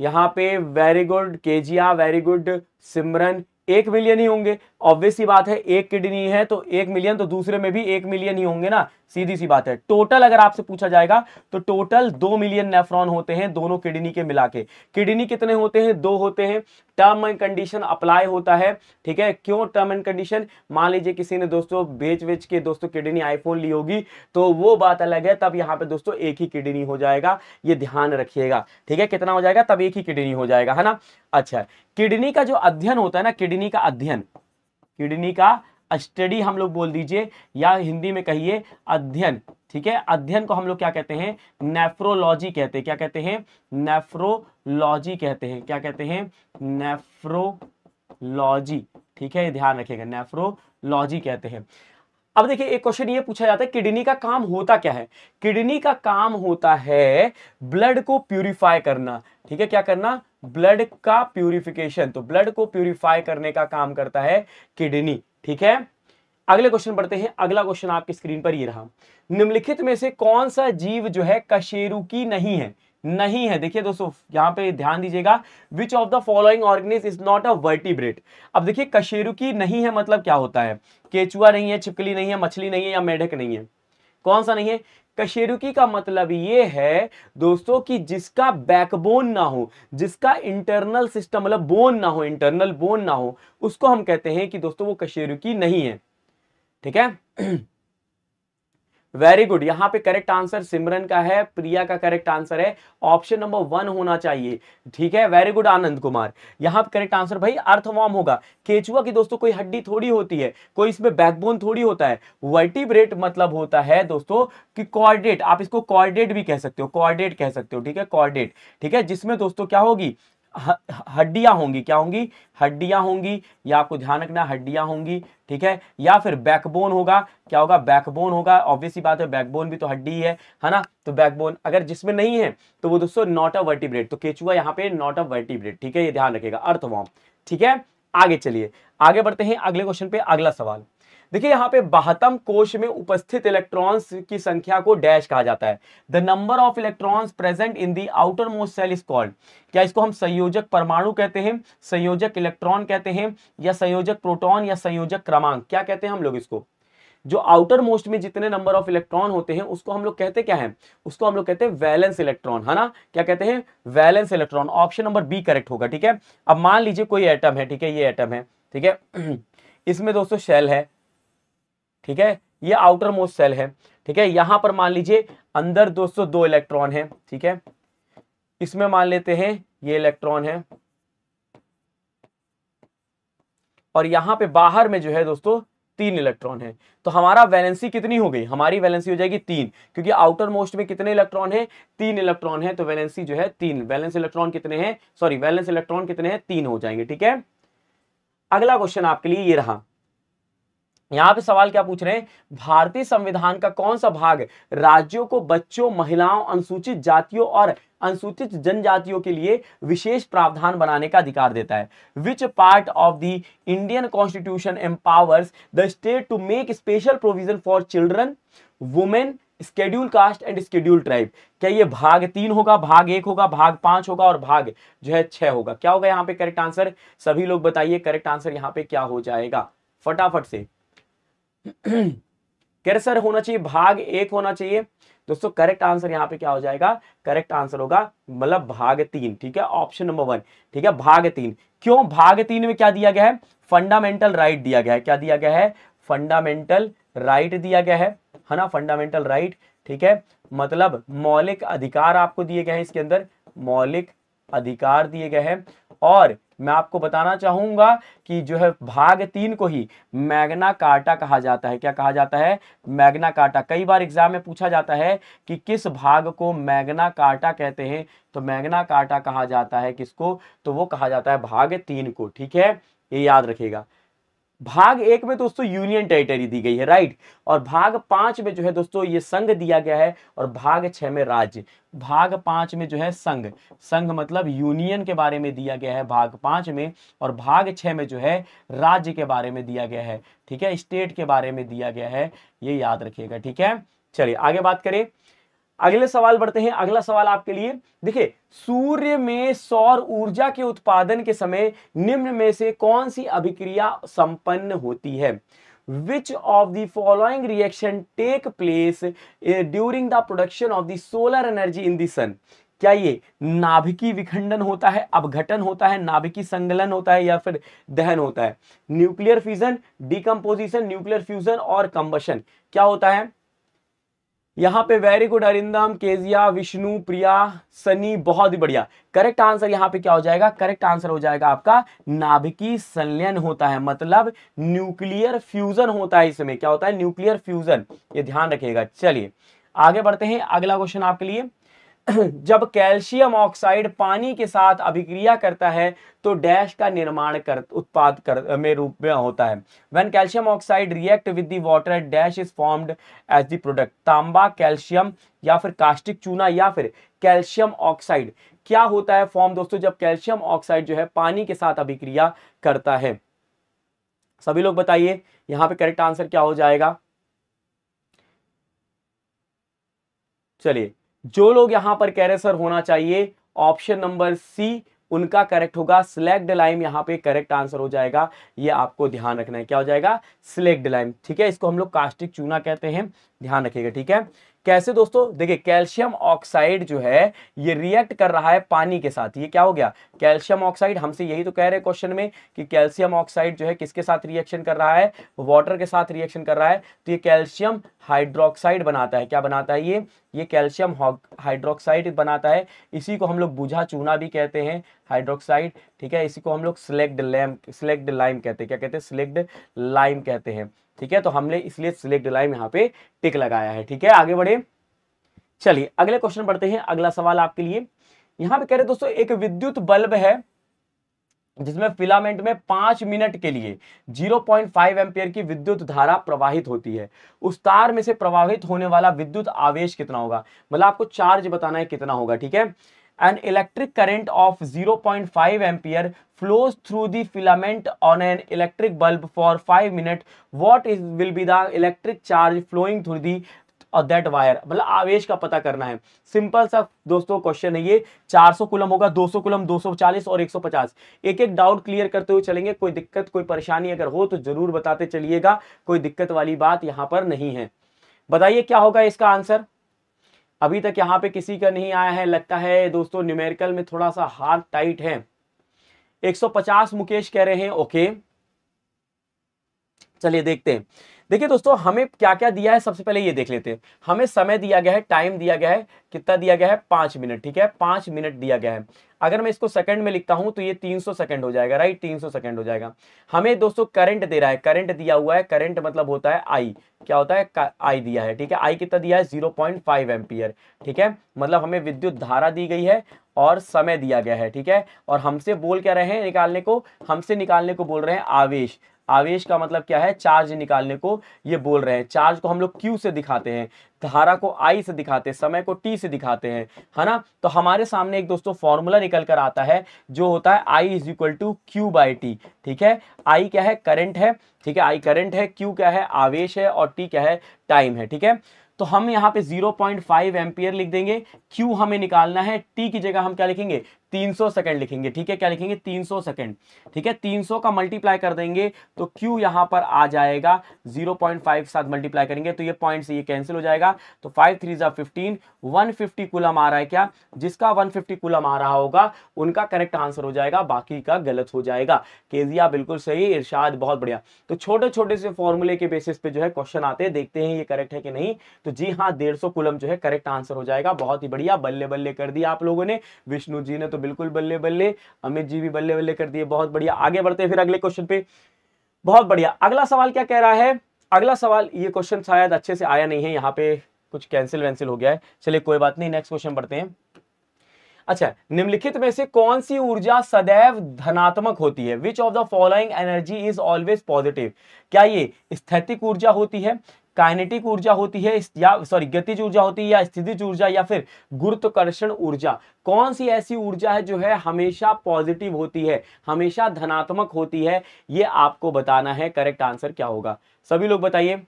यहां पे very good Kezia very good Simran एक मिलियन ही होंगे ऑब्वियस सी बात है एक किडनी है तो एक मिलियन तो दूसरे में भी एक मिलियन ही होंगे ना सीधी सी बात है टोटल अगर आपसे पूछा जाएगा तो टोटल दो मिलियन नेफ्रॉन होते हैं दोनों किडनी के मिला के किडनी कितने होते हैं दो होते हैं टर्म एंड कंडीशन अप्लाई होता है ठीक है क्यों टर्म एंड कंडीशन मान लीजिए किसी ने दोस्तों बेच बेच के दोस्तों किडनी आईफोन ली होगी तो वो बात अलग है तब यहाँ पे दोस्तों एक ही किडनी हो जाएगा ये ध्यान रखिएगा ठीक है कितना हो जाएगा तब एक ही किडनी हो जाएगा है ना अच्छा किडनी का जो अध्ययन होता है ना किडनी का अध्ययन किडनी का स्टडी हम लोग बोल दीजिए या हिंदी में कहिए अध्ययन ठीक है अध्ययन को हम लोग क्या कहते हैं नेफ्रोलॉजी कहते हैं क्या कहते हैं नेफ्रोलॉजी कहते हैं क्या कहते हैं नेफ्रोलॉजी ठीक है ध्यान रखेगा नेफ्रोलॉजी कहते हैं अब देखिए एक क्वेश्चन ये पूछा जाता है किडनी का काम होता क्या है किडनी का काम होता है ब्लड को प्यूरिफाई करना ठीक है क्या करना ब्लड का प्यूरिफिकेशन तो ब्लड को प्यूरिफाई करने का काम करता है किडनी ठीक है अगले क्वेश्चन पढ़ते हैं अगला क्वेश्चन आपकी स्क्रीन पर ये रहा निम्नलिखित में से कौन सा जीव जो है कशेरुकी नहीं है नहीं है देखिए दोस्तों यहां पे ध्यान दीजिएगा which of the following organism is not a vertebrate अब देखिए कशेरुकी नहीं है मतलब क्या होता है केचुआ नहीं है छिपकली नहीं है मछली नहीं है या मेढक नहीं है कौन सा नहीं है कशेरुकी का मतलब ये है दोस्तों कि जिसका बैकबोन ना हो जिसका इंटरनल सिस्टम मतलब बोन ना हो इंटरनल बोन ना हो उसको हम कहते हैं कि दोस्तों वो कशेरुकी नहीं है ठीक है वेरी गुड यहाँ पे करेक्ट आंसर सिमरन का है प्रिया का करेक्ट आंसर है ऑप्शन नंबर वन होना चाहिए ठीक है वेरी गुड आनंद कुमार यहाँ पे करेक्ट आंसर भाई अर्थवॉर्म होगा केचुआ की दोस्तों कोई हड्डी थोड़ी होती है कोई इसमें बैकबोन थोड़ी होता है वर्टिब्रेट मतलब होता है दोस्तों कि कॉर्डेट आप इसको कॉर्डेट भी कह सकते हो कॉर्डेट कह सकते हो ठीक है कॉर्डेट ठीक है जिसमें दोस्तों क्या होगी हड्डियां होंगी क्या होंगी हड्डियां होंगी या आपको ध्यान रखना हड्डियां होंगी ठीक है या फिर बैकबोन होगा क्या होगा बैकबोन होगा ऑब्वियसली बात है बैकबोन भी तो हड्डी है है ना तो बैकबोन अगर जिसमें नहीं है तो वो दोस्तों नॉट अ वर्टिब्रेट तो केचुआ यहाँ पे नॉट अ वर्टिब्रेट ठीक है ये ध्यान रखेगा अर्थवॉम ठीक है आगे चलिए आगे बढ़ते हैं अगले क्वेश्चन पे अगला सवाल देखिए यहाँ पे बाहतम कोश में उपस्थित इलेक्ट्रॉन्स की संख्या को डैश कहा जाता है the number of electrons present in the outermost shell is called क्या इसको हम संयोजक परमाणु कहते हैं संयोजक इलेक्ट्रॉन कहते हैं या संयोजक प्रोटॉन या संयोजक क्रमांक क्या कहते हैं हम लोग इसको जो आउटर मोस्ट में जितने नंबर ऑफ इलेक्ट्रॉन होते हैं उसको हम लोग कहते क्या है उसको हम लोग कहते हैं वैलेंस इलेक्ट्रॉन है ना क्या कहते हैं valence electron option number B correct होगा ठीक है अब मान लीजिए कोई एटम है ठीक है ये एटम है ठीक है इसमें दोस्तों शेल है ठीक है ये आउटर मोस्ट सेल है ठीक है यहां पर मान लीजिए अंदर दोस्तों दो इलेक्ट्रॉन है ठीक है इसमें मान लेते हैं ये इलेक्ट्रॉन है और यहां पे बाहर में जो है दोस्तों तीन इलेक्ट्रॉन है तो हमारा वैलेंसी कितनी हो गई हमारी वैलेंसी हो जाएगी तीन क्योंकि आउटर मोस्ट में कितने इलेक्ट्रॉन है तीन इलेक्ट्रॉन है तो वैलेंसी जो है तीन वैलेंस इलेक्ट्रॉन कितने सॉरी वैलेंस इलेक्ट्रॉन कितने हैं तीन हो जाएंगे ठीक है अगला क्वेश्चन आपके लिए ये रहा यहाँ पे सवाल क्या पूछ रहे हैं भारतीय संविधान का कौन सा भाग राज्यों को बच्चों महिलाओं अनुसूचित जातियों और अनुसूचित जनजातियों के लिए विशेष प्रावधान बनाने का अधिकार देता है which part of the Indian constitution empowers the state to make special provision for children women schedule caste and schedule tribe क्या ये भाग तीन होगा भाग एक होगा भाग पांच होगा और भाग जो है छह होगा क्या होगा यहाँ पे करेक्ट आंसर सभी लोग बताइए करेक्ट आंसर यहाँ पे क्या हो जाएगा फटाफट से कैसर होना चाहिए भाग एक होना चाहिए दोस्तों करेक्ट आंसर यहाँ पे क्या हो जाएगा करेक्ट आंसर होगा मतलब भाग तीन ठीक है ऑप्शन नंबर वन ठीक है भाग तीन क्यों भाग तीन में क्या दिया गया है फंडामेंटल राइट दिया गया है क्या दिया गया है फंडामेंटल राइट दिया गया है है ना फंडामेंटल राइट ठीक है मतलब मौलिक अधिकार आपको दिए गए हैं इसके अंदर मौलिक अधिकार दिए गए हैं और मैं आपको बताना चाहूंगा कि जो है भाग तीन को ही मैग्ना कार्टा कहा जाता है क्या कहा जाता है मैग्ना कार्टा कई बार एग्जाम में पूछा जाता है कि किस भाग को मैग्ना कार्टा कहते हैं तो मैग्ना कार्टा कहा जाता है किसको तो वो कहा जाता है भाग तीन को ठीक है ये याद रखेगा भाग एक में दोस्तों यूनियन टेरिटरी दी गई है राइट और भाग पांच में जो है दोस्तों ये संघ दिया गया है और भाग छह में राज्य भाग पांच में जो है संघ संघ मतलब यूनियन के बारे में दिया गया है भाग पांच में और भाग छह में जो है राज्य के बारे में दिया गया है ठीक है स्टेट के बारे में दिया गया है ये याद रखिएगा ठीक है चलिए आगे बात करें अगले सवाल बढ़ते हैं अगला सवाल आपके लिए देखिए सूर्य में सौर ऊर्जा के उत्पादन के समय निम्न में से कौन सी अभिक्रिया संपन्न होती है which of the following reaction take place uh, during the production of the solar energy in the sun क्या ये नाभिकी विखंडन होता है अवघटन होता है नाभिकी संगलन होता है या फिर दहन होता है nuclear fusion decomposition nuclear fusion और कंबशन क्या होता है यहाँ पे very good Arindam Kezia Vishnu Priya Sunny बहुत ही बढ़िया करेक्ट आंसर यहाँ पे क्या हो जाएगा करेक्ट आंसर हो जाएगा आपका नाभिकी संलयन होता है मतलब न्यूक्लियर फ्यूजन होता है इसमें क्या होता है न्यूक्लियर फ्यूजन ये ध्यान रखिएगा चलिए आगे बढ़ते हैं अगला क्वेश्चन आपके लिए जब कैल्शियम ऑक्साइड पानी के साथ अभिक्रिया करता है तो डैश का निर्माण कर उत्पाद कर में रूप में होता है when calcium oxide react with the water dash is formed as the product तांबा कैल्शियम या फिर कास्टिक चूना या फिर कैल्शियम ऑक्साइड क्या होता है फॉर्म दोस्तों जब कैल्शियम ऑक्साइड जो है पानी के साथ अभिक्रिया करता है सभी लोग बताइए यहां पे करेक्ट आंसर क्या हो जाएगा चलिए जो लोग यहां पर कह रहे सर होना चाहिए ऑप्शन नंबर सी उनका करेक्ट होगा सिलेक्ट लाइम यहाँ पे करेक्ट आंसर हो जाएगा ये आपको ध्यान रखना है क्या हो जाएगा सिलेक्ट लाइम ठीक है इसको हम लोग कास्टिक चूना कहते हैं ध्यान रखिएगा ठीक है कैसे दोस्तों देखिए कैल्शियम ऑक्साइड जो है ये रिएक्ट कर रहा है पानी के साथ ये क्या हो गया कैल्शियम ऑक्साइड हमसे यही तो कह रहे हैं क्वेश्चन में कि कैल्शियम ऑक्साइड जो है किसके साथ रिएक्शन कर रहा है वाटर के साथ रिएक्शन कर रहा है तो ये कैल्शियम हाइड्रोक्साइड बनाता है क्या बनाता है ये ये कैल्शियम हाइड्रोक्साइड बनाता है इसी को हम लोग बुझा चूना भी कहते हैं हाइड्रोक्साइड ठीक है इसी को हम लोग स्लेक्ड लैम स्लेक्ड लाइम कहते हैं क्या कहते हैं स्लेक्ड लाइम कहते हैं ठीक है तो हमने इसलिए सिलेक्ट लाइम यहाँ पे टिक लगाया है ठीक है आगे बढ़े चलिए अगले क्वेश्चन पढ़ते हैं अगला सवाल आपके लिए यहाँ पे कह रहे दोस्तों एक विद्युत बल्ब है जिसमें फिलामेंट में पांच मिनट के लिए 0.5 पॉइंट की विद्युत धारा प्रवाहित होती है उस तार में से प्रवाहित होने वाला विद्युत आवेश कितना होगा मतलब आपको चार्ज बताना है कितना होगा ठीक है an electric current of zero point five ampere flows through the filament on an electric bulb for five minute what is will be the electric charge flowing through the और दैट वायर मतलब आवेश का पता करना है simple सा दोस्तों question है ये 400 कुलम होगा 200 कुलम 240 और 150 एक एक डाउट क्लियर करते हुए चलेंगे कोई दिक्कत कोई परेशानी अगर हो तो जरूर बताते चलिएगा कोई दिक्कत वाली बात यहाँ पर नहीं है बताइए क्या होगा इसका आंसर अभी तक यहाँ पे किसी का नहीं आया है लगता है दोस्तों न्यूमेरिकल में थोड़ा सा हार्ड टाइट है 150 मुकेश कह रहे हैं ओके चलिए देखते हैं देखिए दोस्तों हमें क्या क्या दिया है सबसे पहले ये देख लेते हैं हमें समय दिया गया है टाइम दिया गया है कितना दिया गया है पांच मिनट ठीक है पांच मिनट दिया गया है अगर मैं इसको सेकंड में लिखता हूं तो ये 300 सेकंड हो जाएगा राइट 300 सेकंड हो जाएगा हमें दोस्तों करंट दे रहा है करंट दिया हुआ है करंट मतलब होता है आई क्या होता है आई दिया है ठीक है आई कितना दिया है 0.5 पॉइंट ठीक है मतलब हमें विद्युत धारा दी गई है और समय दिया गया है ठीक है और हमसे बोल क्या रहे हैं निकालने को हमसे निकालने को बोल रहे हैं आवेश आवेश का मतलब क्या है चार्ज निकालने को ये बोल रहे हैं चार्ज को हम लोग क्यू से दिखाते हैं धारा को आई से दिखाते हैं समय को टी से दिखाते हैं है ना तो हमारे सामने एक दोस्तों फॉर्मूला निकल कर आता है जो होता है I is equal to q by t ठीक है आई क्या है करंट है ठीक है आई करंट है क्यू क्या है आवेश है और टी क्या है टाइम है ठीक है तो हम यहाँ पे 0.5 पॉइंट एम्पियर लिख देंगे क्यू हमें निकालना है टी की जगह हम क्या लिखेंगे 300 सेकंड लिखेंगे ठीक है क्या लिखेंगे 300 सेकंड ठीक है 300 का मल्टीप्लाई कर देंगे तो Q यहां पर आ जाएगा 0.5 के साथ मल्टीप्लाई करेंगे तो ये पॉइंट से ये कैंसिल हो जाएगा तो फाइव थ्री ज़ा फिफ्टीन वन कूलम आ रहा है क्या जिसका 150 कूलम आ रहा होगा उनका करेक्ट आंसर हो जाएगा बाकी का गलत हो जाएगा केजिया बिल्कुल सही इर्शाद बहुत बढ़िया तो छोटे छोटे से फॉर्मूले के बेसिस पे जो है क्वेश्चन आते हैं देखते हैं ये करेक्ट है कि नहीं तो जी हाँ डेढ़ कुलम जो है करेक्ट आंसर हो जाएगा बहुत ही बढ़िया बल्ले बल्ले कर दिया आप लोगों ने विष्णु जी ने तो तो बिल्कुल बल्ले बल्ले अमित जी भी बल्ले बल्ले कर दिए बहुत बढ़िया आगे बढ़ते हैं फिर अगले क्वेश्चन पे बहुत बढ़िया अगला सवाल क्या कह रहा है अगला सवाल ये क्वेश्चन शायद अच्छे से आया नहीं है यहाँ पे कुछ कैंसिल वैंसिल हो गया है चलिए कोई बात नहीं नेक्स्ट क्वेश्चन पढ़ते हैं अच्छा निम्नलिखित में से कौन सी ऊर्जा सदैव धनात्मक होती है which of the following energy is always positive क्या ये स्थैतिक ऊर्जा होती है काइनेटिक ऊर्जा होती है या सॉरी गतिज ऊर्जा होती है या स्थितिज ऊर्जा या फिर गुरुत्वाकर्षण ऊर्जा कौन सी ऐसी ऊर्जा है जो है हमेशा पॉजिटिव होती है हमेशा धनात्मक होती है ये आपको बताना है करेक्ट आंसर क्या होगा सभी लोग बताइए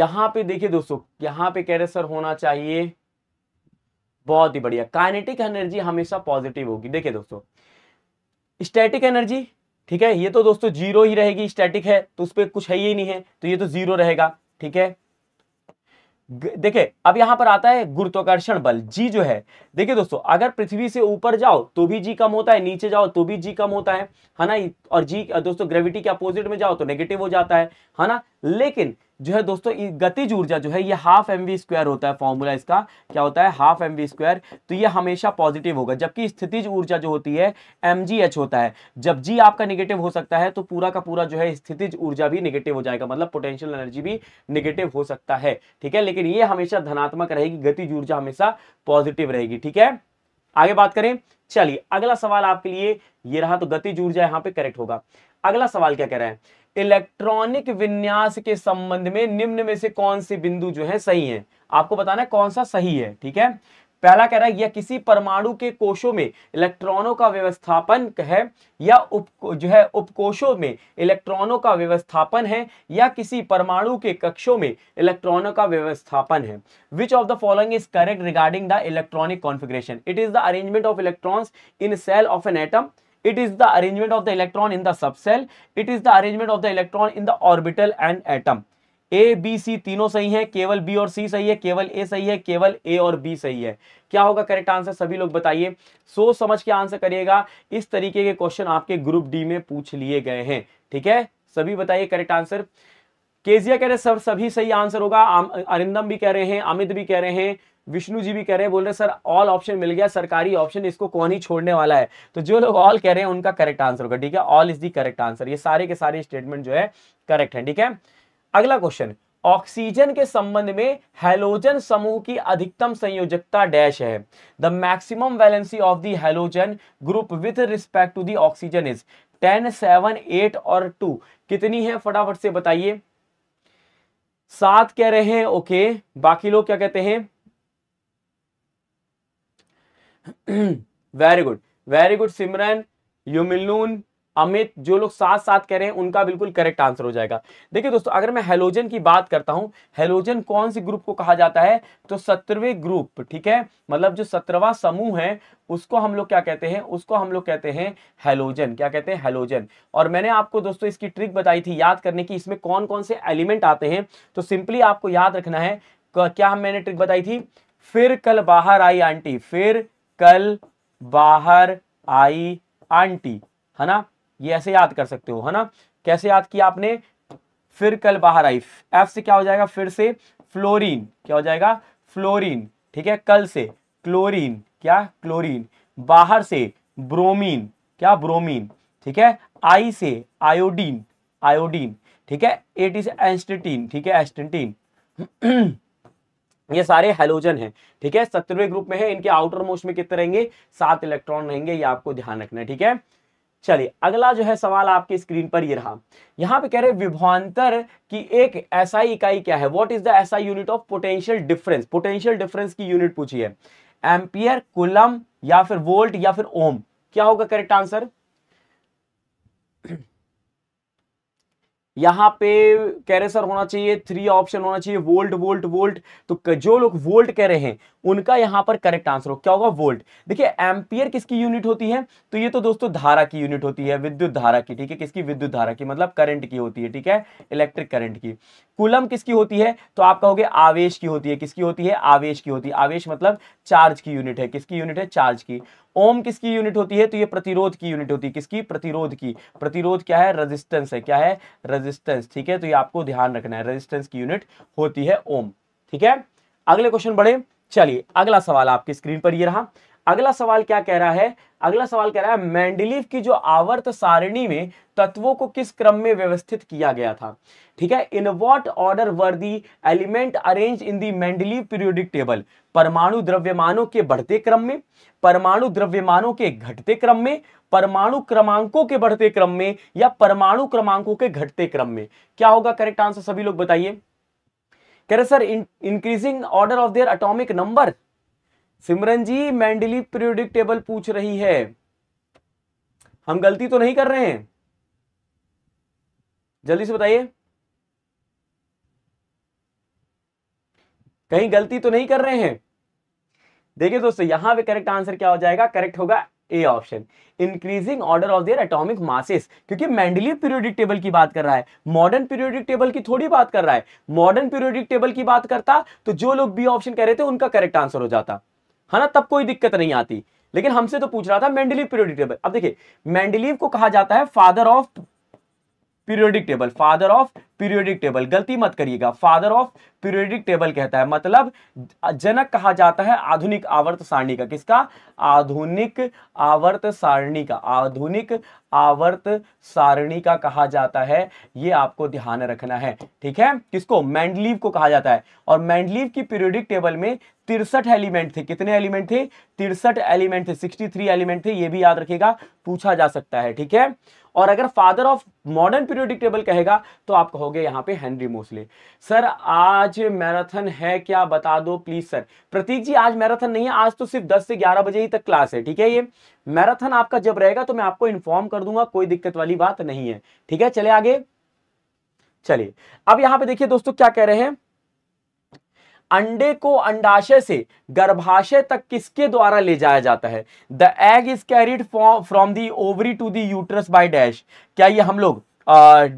यहां पे देखिए दोस्तों यहां पे कह रहे सर होना चाहिए बहुत ही बढ़िया काइनेटिक एनर्जी हमेशा पॉजिटिव होगी देखिए दोस्तों स्टैटिक एनर्जी ठीक है ये तो दोस्तों जीरो ही रहेगी स्टैटिक है तो उस पर कुछ है ही नहीं है तो ये तो जीरो रहेगा ठीक है देखे अब यहां पर आता है गुरुत्वाकर्षण बल जी जो है देखिए दोस्तों अगर पृथ्वी से ऊपर जाओ तो भी जी कम होता है नीचे जाओ तो भी जी कम होता है है ना और जी दोस्तों ग्रेविटी के अपोजिट में जाओ तो नेगेटिव हो जाता है है ना लेकिन जो है दोस्तों गतिज ऊर्जा जो है ये हाफ एम वी स्क्वायर होता है फॉर्मूला इसका क्या होता है हाफ एम वी स्क्वायर तो ये हमेशा पॉजिटिव होगा जबकि स्थितिज ऊर्जा जो होती है एम जी एच होता है जब जी आपका निगेटिव हो सकता है तो पूरा का पूरा जो है स्थितिज ऊर्जा भी निगेटिव हो जाएगा मतलब पोटेंशियल एनर्जी भी निगेटिव हो सकता है ठीक है लेकिन ये हमेशा धनात्मक रहेगी गतिज ऊर्जा हमेशा पॉजिटिव रहेगी ठीक है आगे बात करें चलिए अगला सवाल आपके लिए ये रहा तो गतिज ऊर्जा यहाँ पे करेक्ट होगा अगला सवाल क्या कह रहा है इलेक्ट्रॉनिक विन्यास के संबंध में निम्न में से कौन से बिंदु जो है सही है आपको बताना है कौन सा सही है ठीक है पहला कह रहा है यह किसी परमाणु के कोशों में इलेक्ट्रॉनों का व्यवस्थापन है या उप जो है उपकोशों में इलेक्ट्रॉनों का व्यवस्थापन है या किसी परमाणु के कक्षों में इलेक्ट्रॉनों का व्यवस्थापन है which of the following is correct regarding the electronic configuration it is the arrangement of electron in shell of an atom it is the arrangement of the electron in the subshell it is the arrangement of the electron in the orbital and atom A B C तीनों सही है केवल B और सी सही है केवल ए सही है केवल ए और बी सही है क्या होगा करेक्ट आंसर सभी लोग बताइए सोच समझ के आंसर करिएगा इस तरीके के क्वेश्चन आपके ग्रुप डी में पूछ लिए गए हैं ठीक है सभी बताइए करेक्ट आंसर केजिया कह रहे सर सभी सही आंसर होगा अरिंदम भी कह रहे हैं अमित भी कह रहे हैं विष्णु जी भी कह रहे हैं बोल रहे सर ऑल ऑप्शन मिल गया सरकारी ऑप्शन इसको कौन ही छोड़ने वाला है तो जो लोग ऑल कह रहे हैं उनका करेक्ट आंसर होगा ठीक है all is the correct answer ये सारे के सारे स्टेटमेंट जो है करेक्ट है ठीक है अगला क्वेश्चन ऑक्सीजन के संबंध में हेलोजन समूह की अधिकतम संयोजकता डैश है the maximum valency of the halogen group with respect to the oxygen is ten seven eight और टू कितनी है फटाफट से बताइए सात कह रहे हैं ओके बाकी लोग क्या कहते हैं very good very good Simran यूमिलून अमित जो लोग साथ साथ कह रहे हैं उनका बिल्कुल करेक्ट आंसर हो जाएगा देखिए दोस्तों अगर मैं हेलोजन की बात करता हूं हेलोजन कौन सी ग्रुप को कहा जाता है तो सत्रवे ग्रुप ठीक है मतलब जो सत्रवा समूह है उसको हम लोग क्या कहते हैं उसको हम लोग कहते हैं हेलोजन क्या कहते हैं हेलोजन और मैंने आपको दोस्तों इसकी ट्रिक बताई थी याद करने की इसमें कौन कौन से एलिमेंट आते हैं तो सिंपली आपको याद रखना है क्या मैंने ट्रिक बताई थी फिर कल बाहर आई आंटी फिर कल बाहर आई आंटी है ना ये ऐसे याद कर सकते हो है ना कैसे याद किया आपने फिर कल बाहर आई एफ से क्या हो जाएगा फिर से फ्लोरीन क्या हो जाएगा फ्लोरीन ठीक है कल से क्लोरीन क्या क्लोरीन बाहर से ब्रोमीन क्या ब्रोमीन ठीक है आई से आयोडीन आयोडीन ठीक है एटी से एस्टेटीन ठीक है एस्टेटीन ये सारे हेलोजन हैं ठीक है सत्रहवें ग्रुप में है इनके आउटर मोस्ट में कितने रहेंगे सात इलेक्ट्रॉन रहेंगे ये आपको ध्यान रखना है ठीक है चलिए अगला जो है सवाल आपके स्क्रीन पर ये रहा यहां पे कह रहे विभवांतर की एक ऐसा इकाई क्या है व्हाट इज द ऐसा unit of potential difference potential difference की यूनिट पूछी है एम्पियर कुलम या फिर वोल्ट या फिर ओम क्या होगा करेक्ट आंसर यहाँ पे कैरेसर होना चाहिए थ्री ऑप्शन होना चाहिए वोल्ट वोल्ट वोल्ट तो जो लोग वोल्ट कह रहे हैं उनका यहां पर करेक्ट आंसर हो क्या होगा वोल्ट देखिए एम्पियर किसकी यूनिट होती है तो ये तो दोस्तों धारा की यूनिट होती है विद्युत धारा की ठीक है किसकी विद्युत धारा की मतलब करंट की होती है ठीक है इलेक्ट्रिक करंट की कुलम किसकी होती है तो आप कहोगे आवेश की होती है किसकी होती है आवेश की होती है आवेश मतलब चार्ज की यूनिट है किसकी यूनिट है चार्ज की ओम किसकी यूनिट होती है तो ये प्रतिरोध की यूनिट होती है किसकी प्रतिरोध की प्रतिरोध क्या है रेजिस्टेंस है क्या है रेजिस्टेंस ठीक है तो ये आपको ध्यान रखना है रेजिस्टेंस की यूनिट होती है ओम ठीक है अगले क्वेश्चन बढ़े चलिए अगला सवाल आपकी स्क्रीन पर ये रहा अगला सवाल क्या कह रहा है अगला सवाल कह रहा है मैंडलीव की जो आवर्त सारणी में तत्वों को किस क्रम में व्यवस्थित किया गया था ठीक है in what order were the element arrange in the Mendeleev periodic table परमाणु द्रव्यमानों के बढ़ते क्रम में परमाणु द्रव्यमानों के घटते क्रम में परमाणु क्रमांकों के बढ़ते क्रम में या परमाणु क्रमांकों के घटते क्रम में क्या होगा करेक्ट आंसर सभी लोग बताइए कह रहे sir increasing order of their atomic number Simran ji Mendeleev periodic table पूछ रही है हम गलती तो नहीं कर रहे हैं जल्दी से बताइए कहीं गलती तो नहीं कर रहे हैं देखिए दोस्तों यहां पे करेक्ट आंसर क्या हो जाएगा करेक्ट होगा A option increasing order of their atomic masses क्योंकि मैंडलियन पीरियोडिक टेबल की बात कर रहा है मॉडर्न पीरियोडिक टेबल की थोड़ी बात कर रहा है मॉडर्न पीरियोडिक टेबल की बात करता तो जो लोग बी ऑप्शन कह रहे थे उनका करेक्ट आंसर हो जाता है ना तब कोई दिक्कत नहीं आती लेकिन हमसे तो पूछ रहा था मेंडलीव पीरियोडिक टेबल अब देखिए मेंडलीव को कहा जाता है father of periodic table father of periodic table गलती मत करिएगा फादर ऑफ पीरियोडिक टेबल कहता है मतलब जनक कहा जाता है आधुनिक आवर्त सारणी का किसका आधुनिक आवर्त सारणी का आधुनिक आवर्त सारणी का कहा जाता है ये आपको ध्यान रखना है ठीक है किसको मैंडलीव को कहा जाता है और मैंडलीव की पीरियोडिक टेबल में तिरसठ एलिमेंट थे कितने एलिमेंट थे तिरसठ एलिमेंट थे थ्री एलिमेंट थे ये भी याद रखेगा पूछा जा सकता है ठीक है और अगर father of modern periodic table कहेगा तो आप कहोगे यहाँ पे हेनरी मोसले सर आज मैराथन है क्या बता दो प्लीज सर प्रतीक जी आज मैराथन नहीं है आज तो सिर्फ 10 से 11 बजे ही तक क्लास है ठीक है ये मैराथन आपका जब रहेगा तो मैं आपको इन्फॉर्म कर दूंगा कोई दिक्कत वाली बात नहीं है ठीक है चले आगे चलिए अब यहाँ पे देखिए दोस्तों क्या कह रहे हैं अंडे को अंडाशय से गर्भाशय तक किसके द्वारा ले जाया जाता है the egg is carried from the ovary to the uterus by dash क्या ये हम लोग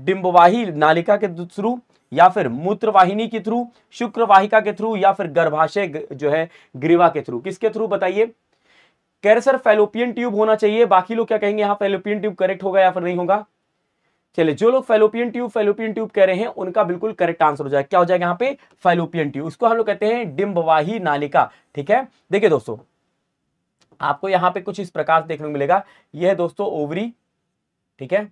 डिम्बवाही नालिका के थ्रू या फिर मूत्रवाहिनी के थ्रू शुक्रवाहिका के थ्रू या फिर गर्भाशय जो है ग्रीवा के थ्रू किसके थ्रू बताइए कह फेलोपियन ट्यूब होना चाहिए बाकी लोग क्या कहेंगे यहां फेलोपियन ट्यूब करेक्ट होगा या फिर नहीं होगा चलिए जो लोग फेलोपियन ट्यूब फेलोपियन ट्यूब कह रहे हैं उनका बिल्कुल करेक्ट आंसर हो जाएगा क्या हो जाएगा यहाँ पे फेलोपियन ट्यूब इसको हम लोग कहते हैं डिम्बवाही नालिका ठीक है देखिए दोस्तों आपको यहाँ पे कुछ इस प्रकार देखने को मिलेगा यह है दोस्तों ओवरी ठीक है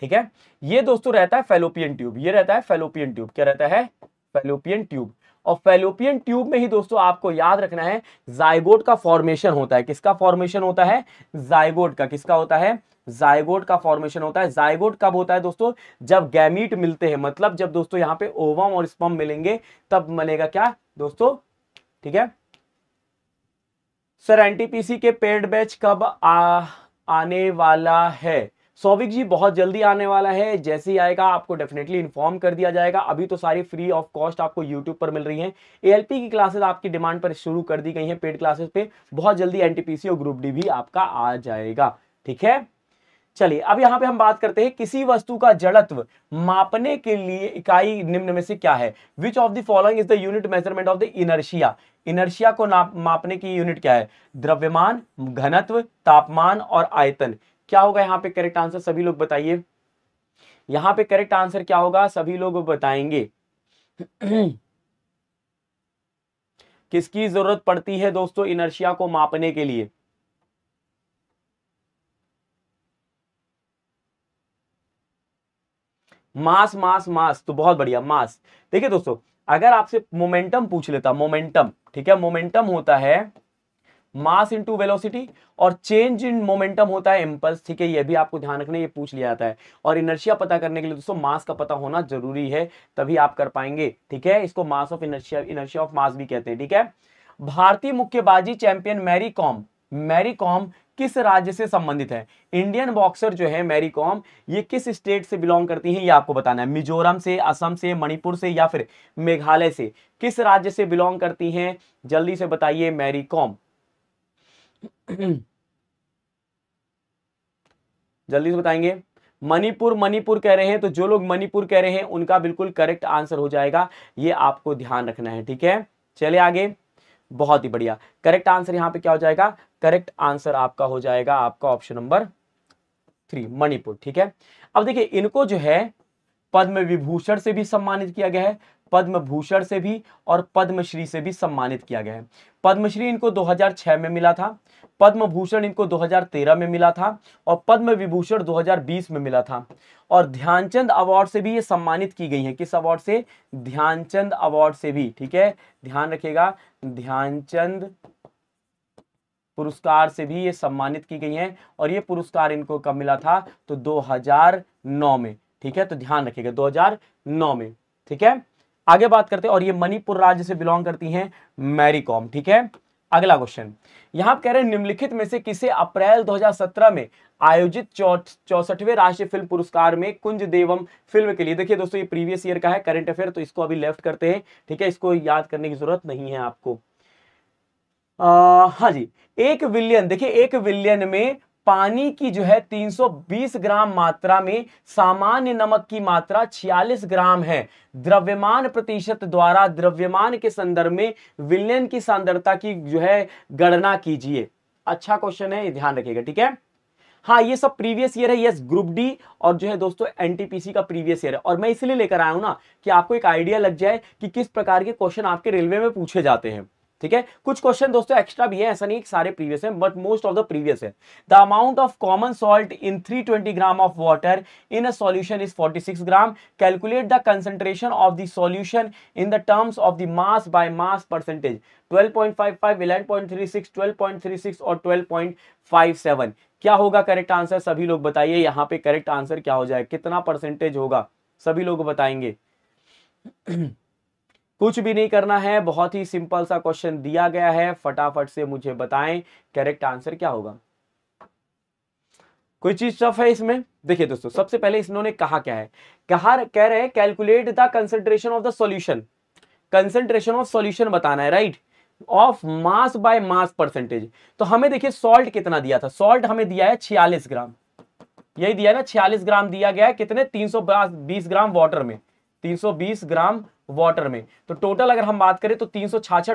ठीक है ये दोस्तों रहता है फेलोपियन ट्यूब ये रहता है फेलोपियन ट्यूब क्या रहता है फेलोपियन ट्यूब और फेलोपियन ट्यूब में ही दोस्तों आपको याद रखना है जायगोट का फॉर्मेशन होता है किसका फॉर्मेशन होता है जायगोट का किसका होता है जायगोट का फॉर्मेशन होता है जायगोट कब होता है दोस्तों जब गैमीट मिलते हैं मतलब जब दोस्तों यहां पे ओवम और स्पम मिलेंगे तब मिलेगा क्या दोस्तों ठीक है सर एनटीपीसी के पेड बैच कब आ, आने वाला है सौविक जी बहुत जल्दी आने वाला है जैसे ही आएगा आपको डेफिनेटली इन्फॉर्म कर दिया जाएगा अभी तो सारी फ्री ऑफ कॉस्ट आपको यूट्यूब पर मिल रही हैं एएलपी की क्लासेस आपकी डिमांड पर शुरू कर दी गई हैं पेड क्लासेस पे बहुत जल्दी एनटीपीसी और ग्रुप डी भी आपका आ जाएगा ठीक है चलिए अब यहां पे हम बात करते हैं किसी वस्तु का जड़त्व मापने के लिए इकाई निम्न में से क्या है which of the following is the unit measurement of the inertia inertia को मापने की यूनिट क्या है द्रव्यमान घनत्व तापमान और आयतन क्या होगा यहाँ पे करेक्ट आंसर सभी लोग बताइए यहाँ पे करेक्ट आंसर क्या होगा सभी लोग बताएंगे किसकी जरूरत पड़ती है दोस्तों इनर्शिया को मापने के लिए मास मास मास तो बहुत बढ़िया मास देखिए दोस्तों अगर आपसे मोमेंटम पूछ लेता मोमेंटम ठीक है मोमेंटम होता है मास इनटू वेलोसिटी और चेंज इन मोमेंटम होता है इम्पल्स ठीक है ये भी आपको ध्यान रखना ये पूछ लिया जाता है और इनर्शिया पता करने के लिए दोस्तों मास का पता होना जरूरी है तभी आप कर पाएंगे ठीक है इसको mass of inertia inertia of mass भी कहते हैं ठीक है भारतीय मुक्केबाजी चैंपियन मैरी कॉम मैरी कॉम किस राज्य से संबंधित है इंडियन बॉक्सर जो है मैरी कॉम ये किस स्टेट से बिलोंग करती है ये आपको बताना है मिजोरम से असम से मणिपुर से या फिर मेघालय से किस राज्य से बिलोंग करती हैं जल्दी से बताइए मैरी कॉम जल्दी से बताएंगे मणिपुर मणिपुर कह रहे हैं तो जो लोग मणिपुर कह रहे हैं उनका बिल्कुल करेक्ट आंसर हो जाएगा ये आपको ध्यान रखना है ठीक है चले आगे बहुत ही बढ़िया करेक्ट आंसर यहां पे क्या हो जाएगा करेक्ट आंसर आपका हो जाएगा आपका ऑप्शन नंबर थ्री मणिपुर ठीक है अब देखिए इनको जो है पद्म विभूषण से भी सम्मानित किया गया है पद्म भूषण से भी और पद्मश्री से भी सम्मानित किया गया है पद्मश्री इनको 2006 में मिला था पद्म भूषण इनको 2013 में मिला था और पद्म विभूषण 2020 में मिला था और ध्यानचंद अवार्ड से भी ये सम्मानित की गई है किस अवार्ड से ध्यानचंद अवार्ड से भी ठीक है ध्यान रखिएगा ध्यानचंद पुरस्कार से भी ये सम्मानित की गई है और ये पुरस्कार इनको कब मिला था तो 2009 में ठीक है तो ध्यान रखिएगा 2009 में ठीक है आगे बात करते हैं और ये मणिपुर राज्य से बिलोंग करती हैं मैरीकॉम ठीक है अगला क्वेश्चन यहां कह रहे हैं निम्नलिखित में से किसे अप्रैल 2017 में आयोजित चौसठवें राष्ट्रीय फिल्म पुरस्कार में कुंज देवम फिल्म के लिए देखिए दोस्तों ये प्रीवियस ईयर का है करंट अफेयर तो इसको अभी लेफ्ट करते हैं ठीक है इसको याद करने की जरूरत नहीं है आपको आ, हाँ जी एक विलियन देखिए एक विलियन में पानी की जो है 320 ग्राम मात्रा में सामान्य नमक की मात्रा 46 ग्राम है द्रव्यमान प्रतिशत द्वारा द्रव्यमान के संदर्भ में विलयन की सांद्रता की जो है गणना कीजिए अच्छा क्वेश्चन है ध्यान रखिएगा ठीक है हाँ ये सब प्रीवियस ईयर है यस ग्रुप डी और जो है दोस्तों एनटीपीसी का प्रीवियस ईयर है और मैं इसलिए लेकर आया हूं ना कि आपको एक आइडिया लग जाए कि किस प्रकार के क्वेश्चन आपके रेलवे में पूछे जाते हैं ठीक है कुछ क्वेश्चन दोस्तों एक्स्ट्रा भी है ऐसा नहीं सारे प्रीवियस है but most of the previous है the amount of common salt in 320 gram of water in a solution is 46 gram calculate the concentration of the solution in the terms of the mass by mass percentage 12.55 11.36 12.36 और 12.57 क्या होगा correct answer सभी लोग बताइए यहाँ पे correct answer क्या हो जाए कितना परसेंटेज होगा सभी लोग बताएंगे कुछ भी नहीं करना है बहुत ही सिंपल सा क्वेश्चन दिया गया है फटाफट से मुझे बताएं करेक्ट आंसर क्या होगा कोई चीज टफ है इसमें देखिए दोस्तों सबसे पहले इन्होंने कहा क्या है कहा कह रहे हैं calculate the concentration of the solution concentration of solution बताना है right of mass by mass percentage तो हमें देखिए सॉल्ट कितना दिया था सॉल्ट हमें दिया है छियालीस ग्राम यही दिया ना छियालीस ग्राम दिया गया है कितने बीस ग्राम वाटर में बीस ग्राम वाटर में तो टोटल अगर हम बात करें तो तीन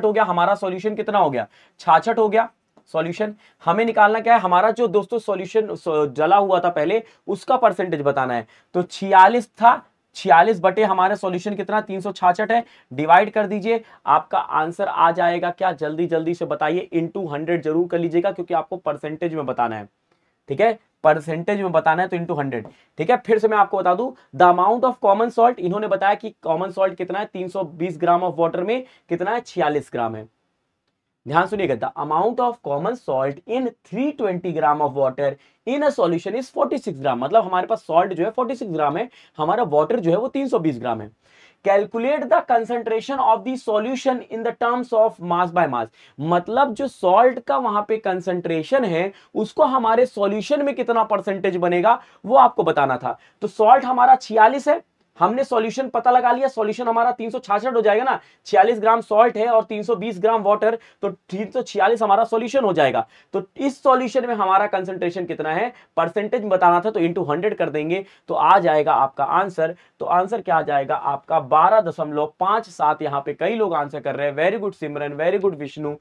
हो गया हमारा सोल्यूशन कितना हो गया छाछठ हो गया सॉल्यूशन हमें निकालना क्या है हमारा जो दोस्तों सॉल्यूशन जला हुआ था पहले उसका परसेंटेज बताना है तो छियालीस था छियालीस बटे हमारे सॉल्यूशन कितना तीन है डिवाइड कर दीजिए आपका आंसर आ जाएगा क्या जल्दी जल्दी से बताइए इनटू हंड्रेड जरूर कर लीजिएगा क्योंकि आपको परसेंटेज में बताना है ठीक है परसेंटेज में बताना है तो इंटू हंड्रेड ठीक है फिर से मैं आपको बता दूं the amount of common salt इन्होंने बताया कि कॉमन सॉल्ट कितना है 320 ग्राम ऑफ वाटर में कितना है छियालीस ग्राम है ध्यान सुनिएगा the amount of common salt in 320 gram of water in a solution is 46 gram मतलब हमारे पास सॉल्ट जो है 46 ग्राम है हमारा वाटर जो है वो 320 ग्राम है calculate the concentration of the solution in the terms of mass by mass मतलब जो सॉल्ट का वहां पे कंसेंट्रेशन है उसको हमारे सॉल्यूशन में कितना परसेंटेज बनेगा वो आपको बताना था तो सॉल्ट हमारा छियालीस है हमने सॉल्यूशन पता लगा लिया सॉल्यूशन हमारा तीन हो जाएगा ना छियालीस ग्राम सॉल्ट है और 320 ग्राम वाटर तो तीन हमारा सॉल्यूशन हो जाएगा तो इस सॉल्यूशन में हमारा कंसंट्रेशन कितना है परसेंटेज बताना था तो इंटू हंड्रेड कर देंगे तो आ जाएगा आपका आंसर तो आंसर क्या आ जाएगा आपका बारह दशमलव पांच सात यहाँ पे कई लोग आंसर कर रहे हैं very good Simran very good Vishnu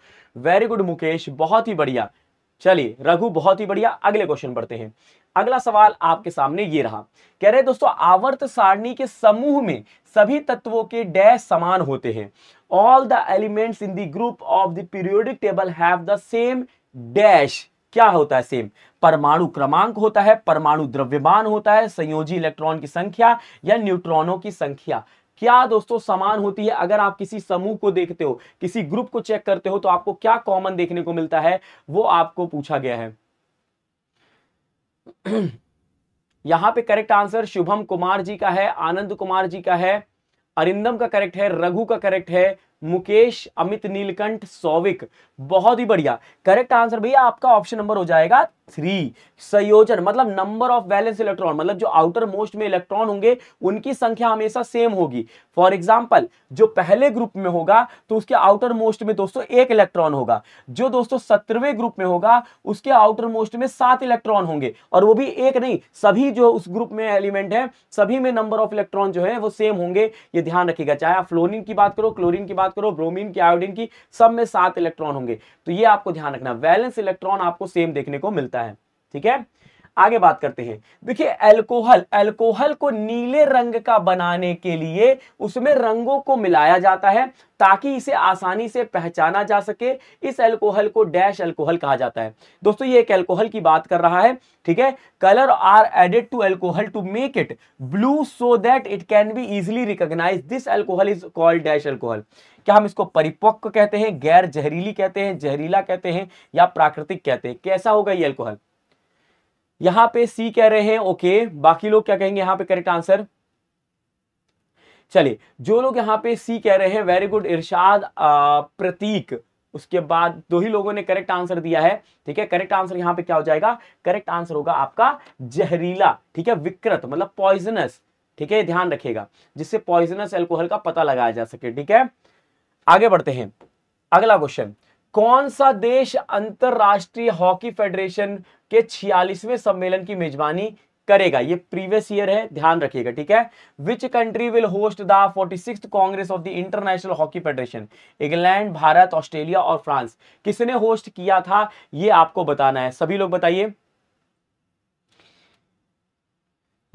very good Mukesh बहुत ही बढ़िया चलिए रघु बहुत ही बढ़िया अगले क्वेश्चन पढ़ते हैं अगला सवाल आपके सामने ये रहा कह रहे दोस्तों आवर्त सारणी के समूह में सभी तत्वों के डैश समान होते हैं all the elements in the group of the periodic table have the same dash क्या होता है सेम परमाणु क्रमांक होता है परमाणु द्रव्यमान होता है संयोजी इलेक्ट्रॉन की संख्या या न्यूट्रॉनों की संख्या क्या दोस्तों समान होती है अगर आप किसी समूह को देखते हो किसी ग्रुप को चेक करते हो तो आपको क्या कॉमन देखने को मिलता है वो आपको पूछा गया है यहां पे करेक्ट आंसर शुभम कुमार जी का है आनंद कुमार जी का है अरिंदम का करेक्ट है रघु का करेक्ट है मुकेश अमित नीलकंठ सौविक बहुत ही बढ़िया करेक्ट आंसर भैया आपका ऑप्शन नंबर हो जाएगा थ्री संयोजन मतलब नंबर ऑफ वैलेंस इलेक्ट्रॉन मतलब जो आउटर मोस्ट में इलेक्ट्रॉन होंगे उनकी संख्या हमेशा सेम होगी फॉर एग्जाम्पल जो पहले ग्रुप में होगा तो उसके आउटर मोस्ट में दोस्तों एक इलेक्ट्रॉन होगा जो दोस्तों सत्रहवें ग्रुप में होगा उसके आउटर मोस्ट में सात इलेक्ट्रॉन होंगे और वो भी एक नहीं सभी जो उस ग्रुप में एलिमेंट है सभी में नंबर ऑफ इलेक्ट्रॉन जो है वो सेम होंगे ये ध्यान रखिएगा चाहे आप फ्लोरिन की बात करो क्लोरिन की बात करो ब्रोमिन की आयोडिन की सब में सात इलेक्ट्रॉन होंगे तो ये आपको ध्यान रखना वैलेंस इलेक्ट्रॉन आपको सेम देखने को मिलता है ठीक है आगे बात करते हैं देखिए अल्कोहल अल्कोहल को नीले रंग का बनाने के लिए उसमें रंगों को मिलाया जाता है ताकि इसे आसानी से पहचाना जा सके इस अल्कोहल को डैश अल्कोहल कहा जाता है दोस्तों ये एक अल्कोहल की बात कर रहा है ठीक है colour are added to alcohol to make it blue so that it can be easily recognise this alcohol is called dash alcohol क्या हम इसको परिपक्व कहते हैं गैर जहरीली कहते हैं जहरीला कहते हैं या प्राकृतिक कहते हैं कैसा होगा ये अल्कोहल यहां पे सी कह रहे हैं ओके बाकी लोग क्या कहेंगे यहां पे करेक्ट आंसर चलिए जो लोग यहां पे सी कह रहे हैं वेरी गुड इरशाद प्रतीक उसके बाद दो ही लोगों ने करेक्ट आंसर दिया है ठीक है करेक्ट आंसर यहां पे क्या हो जाएगा करेक्ट आंसर होगा आपका जहरीला ठीक है विकृत मतलब पॉइजनस ठीक है ध्यान रखिएगा जिससे पॉइजनस एल्कोहल का पता लगाया जा सके ठीक है आगे बढ़ते हैं अगला क्वेश्चन कौन सा देश अंतरराष्ट्रीय हॉकी फेडरेशन के छियालीसवें सम्मेलन की मेजबानी करेगा ये प्रीवियस ईयर है ध्यान रखिएगा ठीक है which country will host the forty six congress of the international hockey federation England Bharat Australia और फ्रांस किसने होस्ट किया था ये आपको बताना है सभी लोग बताइए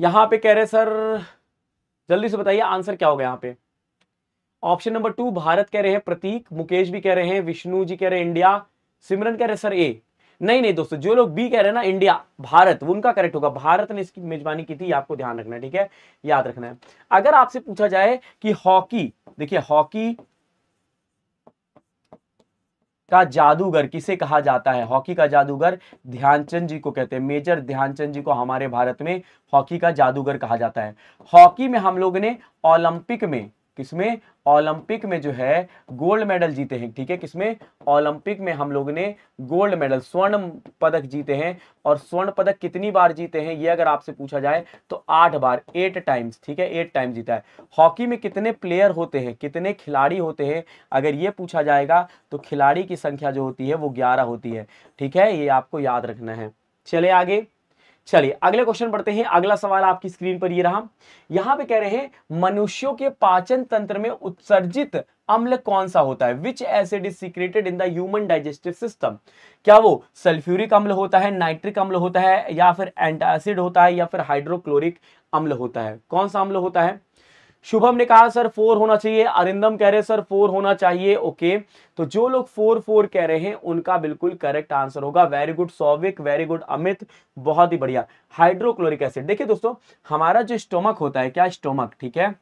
यहां पे कह रहे सर जल्दी से बताइए आंसर क्या होगा यहां पे ऑप्शन नंबर टू भारत कह रहे हैं प्रतीक मुकेश भी कह रहे हैं विष्णु जी कह रहे हैं इंडिया सिमरन कह रहे सर ए नहीं नहीं दोस्तों जो लोग बी कह रहे हैं ना इंडिया भारत वो उनका करेक्ट होगा भारत ने इसकी मेजबानी की थी आपको ध्यान रखना है ठीक है याद रखना है अगर आपसे पूछा जाए कि हॉकी देखिए हॉकी का जादूगर किसे कहा जाता है हॉकी का जादूगर ध्यानचंद जी को कहते हैं मेजर ध्यानचंद जी को हमारे भारत में हॉकी का जादूगर कहा जाता है हॉकी में हम लोग ने ओलंपिक में किसमें ओलंपिक में जो है गोल्ड मेडल जीते हैं ठीक है किसमें ओलंपिक में हम लोग ने गोल्ड मेडल स्वर्ण पदक जीते हैं और स्वर्ण पदक कितनी बार जीते हैं ये अगर आपसे पूछा जाए तो आठ बार एट टाइम्स ठीक है एट टाइम जीता है हॉकी में कितने प्लेयर होते हैं कितने खिलाड़ी होते हैं अगर ये पूछा जाएगा तो खिलाड़ी की संख्या जो होती है वो ग्यारह होती है ठीक है ये आपको याद रखना है चले आगे चलिए अगले क्वेश्चन पढ़ते हैं अगला सवाल आपकी स्क्रीन पर ये रहा यहां पे कह रहे हैं मनुष्यों के पाचन तंत्र में उत्सर्जित अम्ल कौन सा होता है which acid is secreted in the human digestive system क्या वो सल्फ्यूरिक अम्ल होता है नाइट्रिक अम्ल होता है या फिर एंटासिड होता है या फिर हाइड्रोक्लोरिक अम्ल होता है कौन सा अम्ल होता है शुभम ने कहा सर फोर होना चाहिए अरिंदम कह रहे सर फोर होना चाहिए ओके तो जो लोग फोर फोर कह रहे हैं उनका बिल्कुल करेक्ट आंसर होगा very good Souvik very good Amit बहुत ही बढ़िया हाइड्रोक्लोरिक एसिड देखिए दोस्तों हमारा जो स्टोमक होता है क्या स्टोमक ठीक है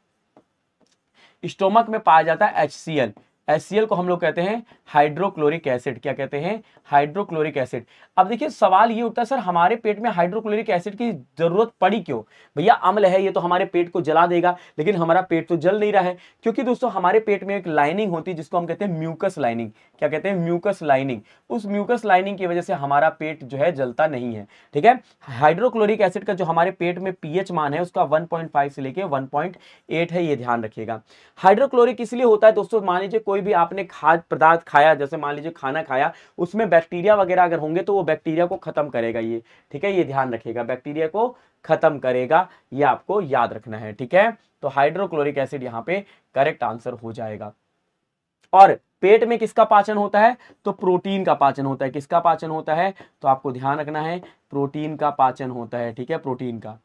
स्टोमक में पाया जाता है एच एस को हम लोग कहते हैं हाइड्रोक्लोरिक एसिड क्या कहते हैं हाइड्रोक्लोरिक एसिड अब देखिए सवाल ये उठता है सर हमारे पेट में हाइड्रोक्लोरिक एसिड की जरूरत पड़ी क्यों भैया अम्ल है ये तो हमारे पेट को जला देगा लेकिन हमारा पेट तो जल नहीं रहा है क्योंकि दोस्तों हमारे पेट में एक लाइनिंग होती है जिसको हम कहते हैं म्यूकस लाइनिंग क्या कहते हैं म्यूकस लाइनिंग उस म्यूकस लाइनिंग की वजह से हमारा पेट जो है जलता नहीं है ठीक है हाइड्रोक्लोरिक एसिड का जो हमारे पेट में पीएच मान है उसका वन से लेके वन है ये ध्यान रखिएगा हाइड्रोक्लोरिक इसलिए होता है दोस्तों मान लीजिए कोई कोई भी आपने खाद्य पदार्थ खाया जैसे मान लीजिए खाना खाया उसमें बैक्टीरिया वगैरह अगर होंगे तो वो बैक्टीरिया को खत्म करेगा ये ठीक है ये ध्यान रखेगा बैक्टीरिया को खत्म करेगा ये आपको याद रखना है ठीक है तो हाइड्रोक्लोरिक एसिड यहाँ पे करेक्ट आंसर हो जाएगा और पेट में किसका पाचन होता है तो प्रोटीन का पाचन होता है किसका पाचन होता है तो आपको ध्यान रखना है प्रोटीन का पाचन होता है ठीक है प्रोटीन का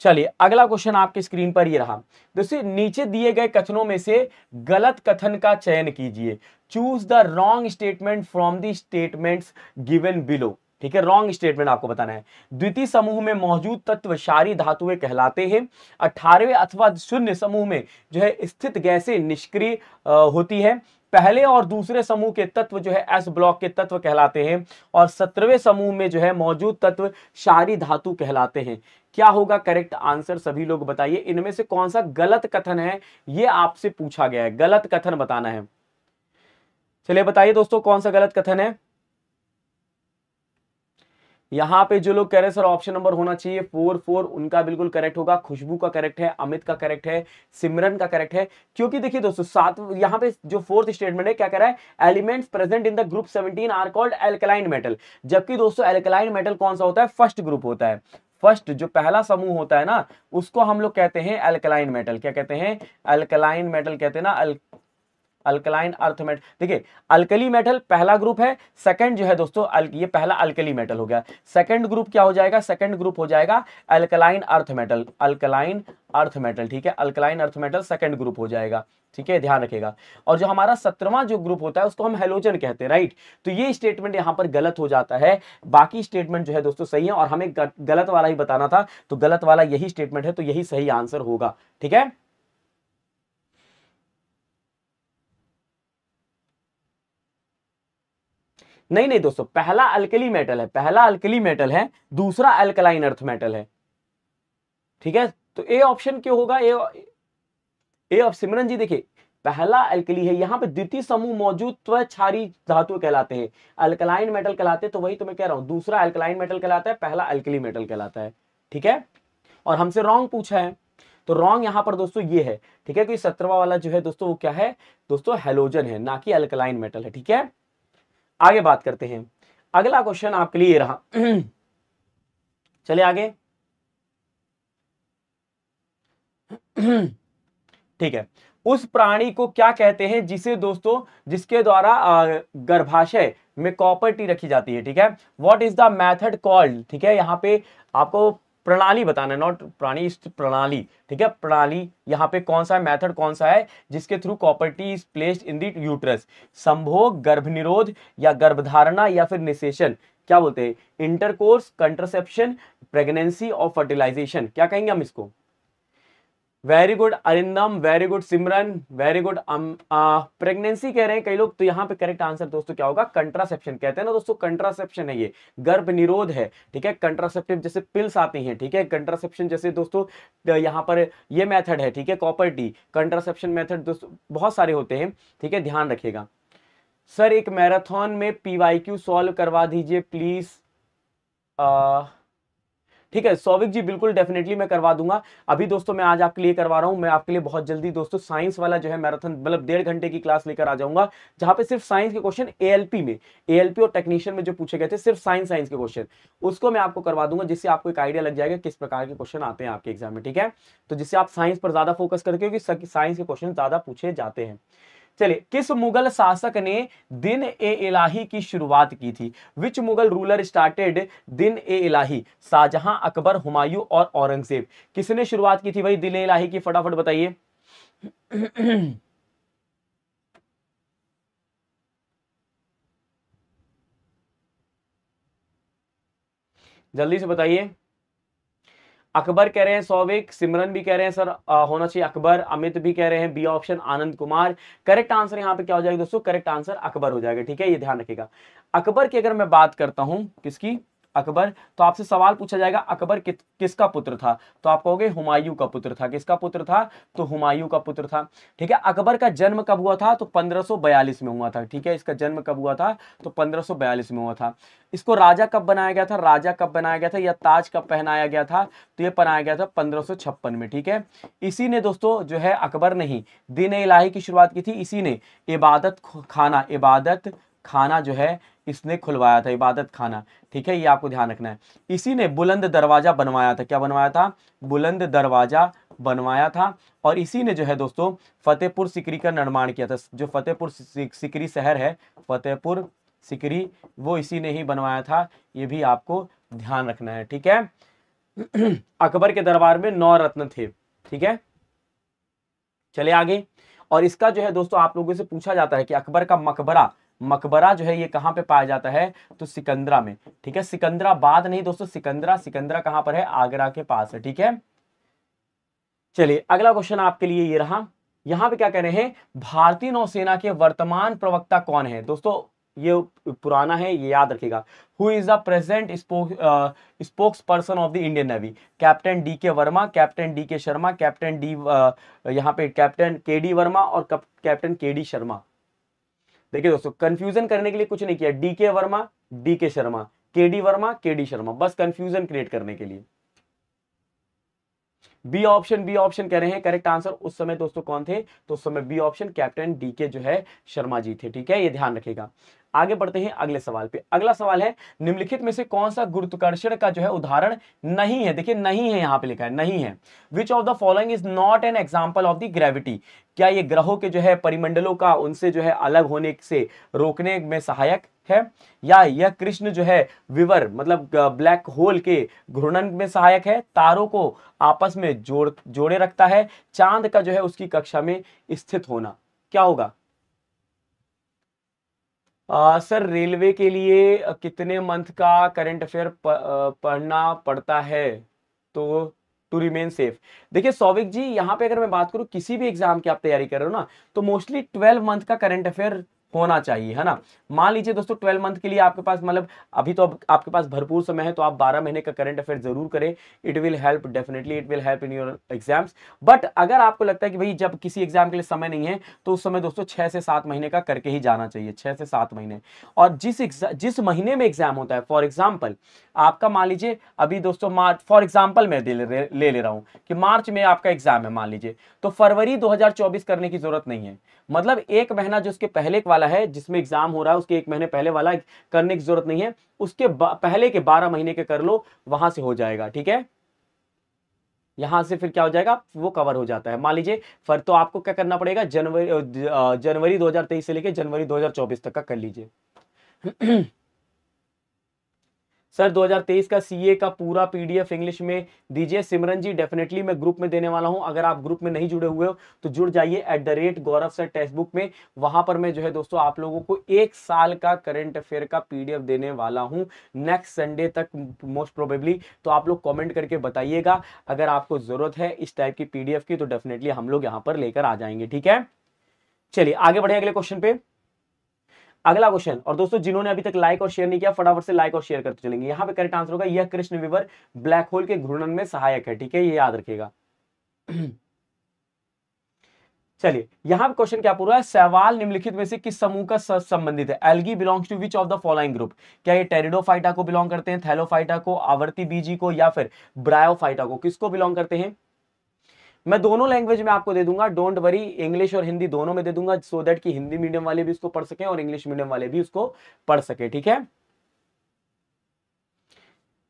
चलिए अगला क्वेश्चन आपके स्क्रीन पर ये रहा दोस्तों नीचे दिए गए कथनों में से गलत कथन का चयन कीजिए choose the wrong statement from the statements given below ठीक है रॉन्ग स्टेटमेंट आपको बताना है द्वितीय समूह में मौजूद तत्व सारी धातुएं कहलाते हैं अठारहवें अथवा शून्य समूह में जो है स्थित गैसे निष्क्रिय होती है पहले और दूसरे समूह के तत्व जो है एस ब्लॉक के तत्व कहलाते हैं और सत्रहवें समूह में जो है मौजूद तत्व शारी धातु कहलाते हैं क्या होगा करेक्ट आंसर सभी लोग बताइए इनमें से कौन सा गलत कथन है ये आपसे पूछा गया है गलत कथन बताना है चलिए बताइए दोस्तों कौन सा गलत कथन है यहाँ पे जो लोग कह रहे हैं सर ऑप्शन नंबर होना चाहिए फोर फोर उनका बिल्कुल करेक्ट होगा खुशबू का करेक्ट है अमित का करेक्ट है सिमरन का करेक्ट है क्योंकि देखिए दोस्तों सात यहाँ पे जो फोर्थ स्टेटमेंट है क्या कह रहा है elements present in the group 17 are called alkaline metal जबकि दोस्तों एल्कलाइन मेटल कौन सा होता है फर्स्ट ग्रुप होता है फर्स्ट जो पहला समूह होता है ना उसको हम लोग कहते हैं एल्कलाइन मेटल क्या कहते हैं एल्कलाइन मेटल कहते हैं ना अल्कलाइन अर्थमेट देखिए अल्कली मेटल पहला ग्रुप है सेकंड जो है दोस्तों अल, ये पहला अल्कली मेटल हो गया सेकंड ग्रुप क्या हो जाएगा सेकंड ग्रुप हो जाएगा alkaline earth metal alkaline earth metal ठीक है alkaline earth metal second group हो जाएगा ठीक है ध्यान रखेगा और जो हमारा सत्रवा जो ग्रुप होता है उसको हम हेलोजन कहते हैं राइट तो ये स्टेटमेंट यहां पर गलत हो जाता है बाकी स्टेटमेंट जो है दोस्तों सही है और हमें गलत वाला ही बताना था तो गलत वाला यही स्टेटमेंट है तो यही सही आंसर होगा ठीक है नहीं नहीं दोस्तों पहला अल्कली मेटल है पहला अल्कली मेटल है दूसरा अल्कलाइन अर्थ मेटल है ठीक है तो ए ऑप्शन क्यों होगा ए ए ऑफ सिमरन जी देखिए पहला अल्कली है यहां पे द्वितीय समूह मौजूद त्वचारी धातु कहलाते हैं अल्कलाइन मेटल कहलाते हैं तो वही तो मैं कह रहा हूं दूसरा अल्कलाइन मेटल कहलाता है पहला अल्कली मेटल कहलाता है ठीक है और हमसे रॉन्ग पूछा है तो रॉन्ग यहां पर दोस्तों ये है ठीक है क्योंकि तो सत्रवा वाला जो है दोस्तों वो क्या है दोस्तों हेलोजन है ना कि अल्कलाइन मेटल है ठीक है आगे बात करते हैं अगला क्वेश्चन आपके लिए रहा चले आगे ठीक है उस प्राणी को क्या कहते हैं जिसे दोस्तों जिसके द्वारा गर्भाशय में कॉपर टी रखी जाती है ठीक है what is the method called ठीक है यहाँ पे आपको प्रणाली बताना नॉट प्राणी प्रणाली ठीक है प्रणाली यहाँ पे कौन सा मेथड कौन सा है जिसके through copper T is placed in the uterus uterus संभोग गर्भ निरोध या गर्भधारणा या फिर निशेषण क्या बोलते हैं इंटरकोर्स कंट्रसेप्शन प्रेगनेंसी और फर्टिलाइजेशन क्या कहेंगे हम इसको very good Arindam very good Simran very good pregnancy कह रहे हैं कई लोग तो यहाँ पे करेक्ट आंसर दोस्तों क्या होगा कंट्रासेप्शन कहते हैं ना दोस्तों कंट्रासेप्शन है ये गर्भ निरोध है ठीक है कंट्रासेप्टिव जैसे पिल्स आती हैं ठीक है कंट्रासेप्शन जैसे दोस्तों यहाँ पर ये मेथड है ठीक है कॉपर डी कंट्रासेप्शन मेथड दोस्तों बहुत सारे होते हैं ठीक है ध्यान रखिएगा सर एक मैराथन में पी क्यू सॉल्व करवा दीजिए प्लीज ठीक है सौविक जी बिल्कुल डेफिनेटली मैं करवा दूंगा अभी दोस्तों मैं आज आपके लिए करवा रहा हूं मैं आपके लिए बहुत जल्दी दोस्तों साइंस वाला जो है मैराथन मतलब डेढ़ घंटे की क्लास लेकर आ जाऊंगा जहां पे सिर्फ साइंस के क्वेश्चन एएलपी में एएलपी और टेक्नीशियन में जो पूछे गए थे सिर्फ साइंस साइंस के क्वेश्चन उसको मैं आपको करवा दूंगा जिससे आपको एक आइडिया लग जाएगा किस प्रकार के क्वेश्चन आते हैं आपके एग्जाम में ठीक है तो जिससे आप साइंस पर ज्यादा फोकस करके क्योंकि साइंस के क्वेश्चन ज्यादा पूछे जाते हैं चलिए किस मुगल शासक ने दिन ए इलाही की शुरुआत की थी विच मुगल रूलर स्टार्टेड दिन ए इलाही शाहजहां अकबर हुमायूं और औरंगजेब किसने शुरुआत की थी भाई दिन ए इलाही की फटाफट बताइए जल्दी से बताइए अकबर कह रहे हैं सौविक सिमरन भी कह रहे हैं सर आ, होना चाहिए अकबर अमित भी कह रहे हैं B option Anand Kumar correct answer यहाँ पे क्या हो जाएगा दोस्तों करेक्ट आंसर अकबर हो जाएगा ठीक है ये ध्यान रखिएगा अकबर की अगर मैं बात करता हूँ किसकी अकबर तो आपसे सवाल पूछा जाएगा अकबर कि, किसका पुत्र था तो आप कहोगे हुमायूं का पुत्र था किसका पुत्र था तो हुमायूं का पुत्र था ठीक है अकबर का जन्म कब हुआ था तो 1542 में हुआ था ठीक है इसका जन्म कब हुआ था तो 1542 में हुआ था इसको राजा कब बनाया गया था राजा कब बनाया गया था या ताज कब पहनाया गया था तो ये बनाया गया था पंद्रह में ठीक है इसी ने दोस्तों जो है अकबर नहीं ही दिन इलाही की शुरुआत की थी इसी ने इबादत खाना इबादत खाना जो है इसने खुलवाया था इबादत खाना ठीक है ये आपको ध्यान रखना है इसी ने बुलंद दरवाज़ा बनवाया था क्या बनवाया था बुलंद दरवाज़ा बनवाया था और इसी ने जो है दोस्तों फतेहपुर सिकरी का निर्माण किया था जो फतेहपुर सिकरी शहर है फतेहपुर सिकरी वो इसी ने ही बनवाया था ये भी आपको ध्यान रखना है ठीक है अकबर के दरबार में नौ रत्न थे ठीक है चले आगे और इसका जो है दोस्तों आप लोगों से पूछा जाता है कि अकबर का मकबरा मकबरा जो है ये कहां पे पाया जाता है तो सिकंदरा में ठीक है सिकंदराबाद नहीं दोस्तों सिकंदरा सिकंदरा कहां पर है आगरा के पास है ठीक है चलिए अगला क्वेश्चन आपके लिए ये रहा यहां पे क्या कह रहे हैं भारतीय नौसेना के वर्तमान प्रवक्ता कौन है दोस्तों ये पुराना है ये याद रखेगा who is the present spokesperson of the Indian Navy captain D K Verma captain D के शर्मा कैप्टन डी यहाँ पे कैप्टन के डी वर्मा और कैप्टन के डी शर्मा देखिए दोस्तों कंफ्यूजन करने के लिए कुछ नहीं किया DK Verma DK Sharma KD Verma KD Sharma बस कंफ्यूजन क्रिएट करने के लिए बी ऑप्शन बी ऑप्शन कह रहे हैं करेक्ट आंसर उस समय दोस्तों कौन थे तो उस समय बी ऑप्शन कैप्टन डीके जो है शर्मा जी थे ठीक है ये ध्यान रखेगा आगे बढ़ते हैं अगले सवाल पे अगला सवाल है निम्नलिखित में से कौन सा गुरुत्वाकर्षण का जो है उदाहरण नहीं है देखिए नहीं है यहाँ पे लिखा है नहीं है which of the following is not an example of the gravity क्या ये ग्रहों के जो है परिमंडलों का उनसे जो है अलग होने से रोकने में सहायक है या यह कृष्ण जो है विवर मतलब ब्लैक होल के घूर्णन में सहायक है तारों को आपस में जोड़ जोड़े रखता है चांद का जो है उसकी कक्षा में स्थित होना क्या होगा आ, सर रेलवे के लिए कितने मंथ का करंट अफेयर पढ़ना पड़ता है तो टू रिमेन सेफ देखिए सौविक जी यहाँ पे अगर मैं बात करूँ किसी भी एग्जाम की आप तैयारी कर रहे हो ना तो मोस्टली ट्वेल्व मंथ का करंट अफेयर होना चाहिए है ना मान लीजिए दोस्तों ट्वेल्व मंथ के लिए आपके पास मतलब अभी तो अब आपके पास भरपूर समय है तो आप बारह महीने का करंट अफेयर जरूर करें it will help definitely it will help in your exams but अगर आपको लगता है कि भाई जब किसी एग्जाम के लिए समय नहीं है तो उस समय दोस्तों छह से सात महीने का करके ही जाना चाहिए छह से सात महीने और जिस जिस महीने में एग्जाम होता है फॉर एग्जाम्पल आपका मान लीजिए अभी दोस्तों मार्च फॉर एग्जाम्पल मैं ले ले, रहा हूँ कि मार्च में आपका एग्जाम है मान लीजिए तो फरवरी दो करने की जरूरत नहीं है मतलब एक महीना जो उसके पहले वाला वाला है जिसमें एग्जाम हो रहा है उसके एक महीने पहले वाला करने की जरूरत नहीं है उसके पहले के बारह महीने के कर लो वहां से हो जाएगा ठीक है यहां से फिर क्या हो जाएगा वो कवर हो जाता है मान लीजिए फिर तो आपको क्या करना पड़ेगा जनवरी जनवरी 2023 से लेकर जनवरी 2024 तक का कर लीजिए सर 2023 का सीए का पूरा पीडीएफ इंग्लिश में दीजिए सिमरन जी डेफिनेटली मैं ग्रुप में देने वाला हूं अगर आप ग्रुप में नहीं जुड़े हुए हो तो जुड़ जाइए at the rate Gaurav sir textbook में वहां पर मैं जो है दोस्तों आप लोगों को एक साल का करंट अफेयर का पीडीएफ देने वाला हूं नेक्स्ट संडे तक मोस्ट प्रोबेबली तो आप लोग कॉमेंट करके बताइएगा अगर आपको जरूरत है इस टाइप की पीडीएफ की तो डेफिनेटली हम लोग यहाँ पर लेकर आ जाएंगे ठीक है चलिए आगे बढ़े अगले क्वेश्चन पे अगला क्वेश्चन और दोस्तों जिन्होंने अभी तक लाइक और शेयर नहीं किया फटाफट से लाइक और शेयर करते चलेंगे यहाँ पे करेक्ट आंसर होगा यह कृष्ण विवर ब्लैक होल के घूर्णन में सहायक है ठीक है ये याद रखिएगा चलिए यहां पे क्वेश्चन क्या पूरा है सवाल निम्नलिखित में से किस समूह का संबंधित है algae belongs to which of the following group क्या ये टेरिडोफाइटा को बिलोंग करते हैं थैलोफाइटा को आवर्ती बीजी को या फिर ब्रायोफाइटा को किसको बिलोंग करते हैं मैं दोनों लैंग्वेज में आपको दे दूंगा डोंट वरी इंग्लिश और हिंदी दोनों में दे दूंगा सो so दैट कि हिंदी मीडियम वाले भी उसको पढ़ सकें और इंग्लिश मीडियम वाले भी उसको पढ़ सके ठीक है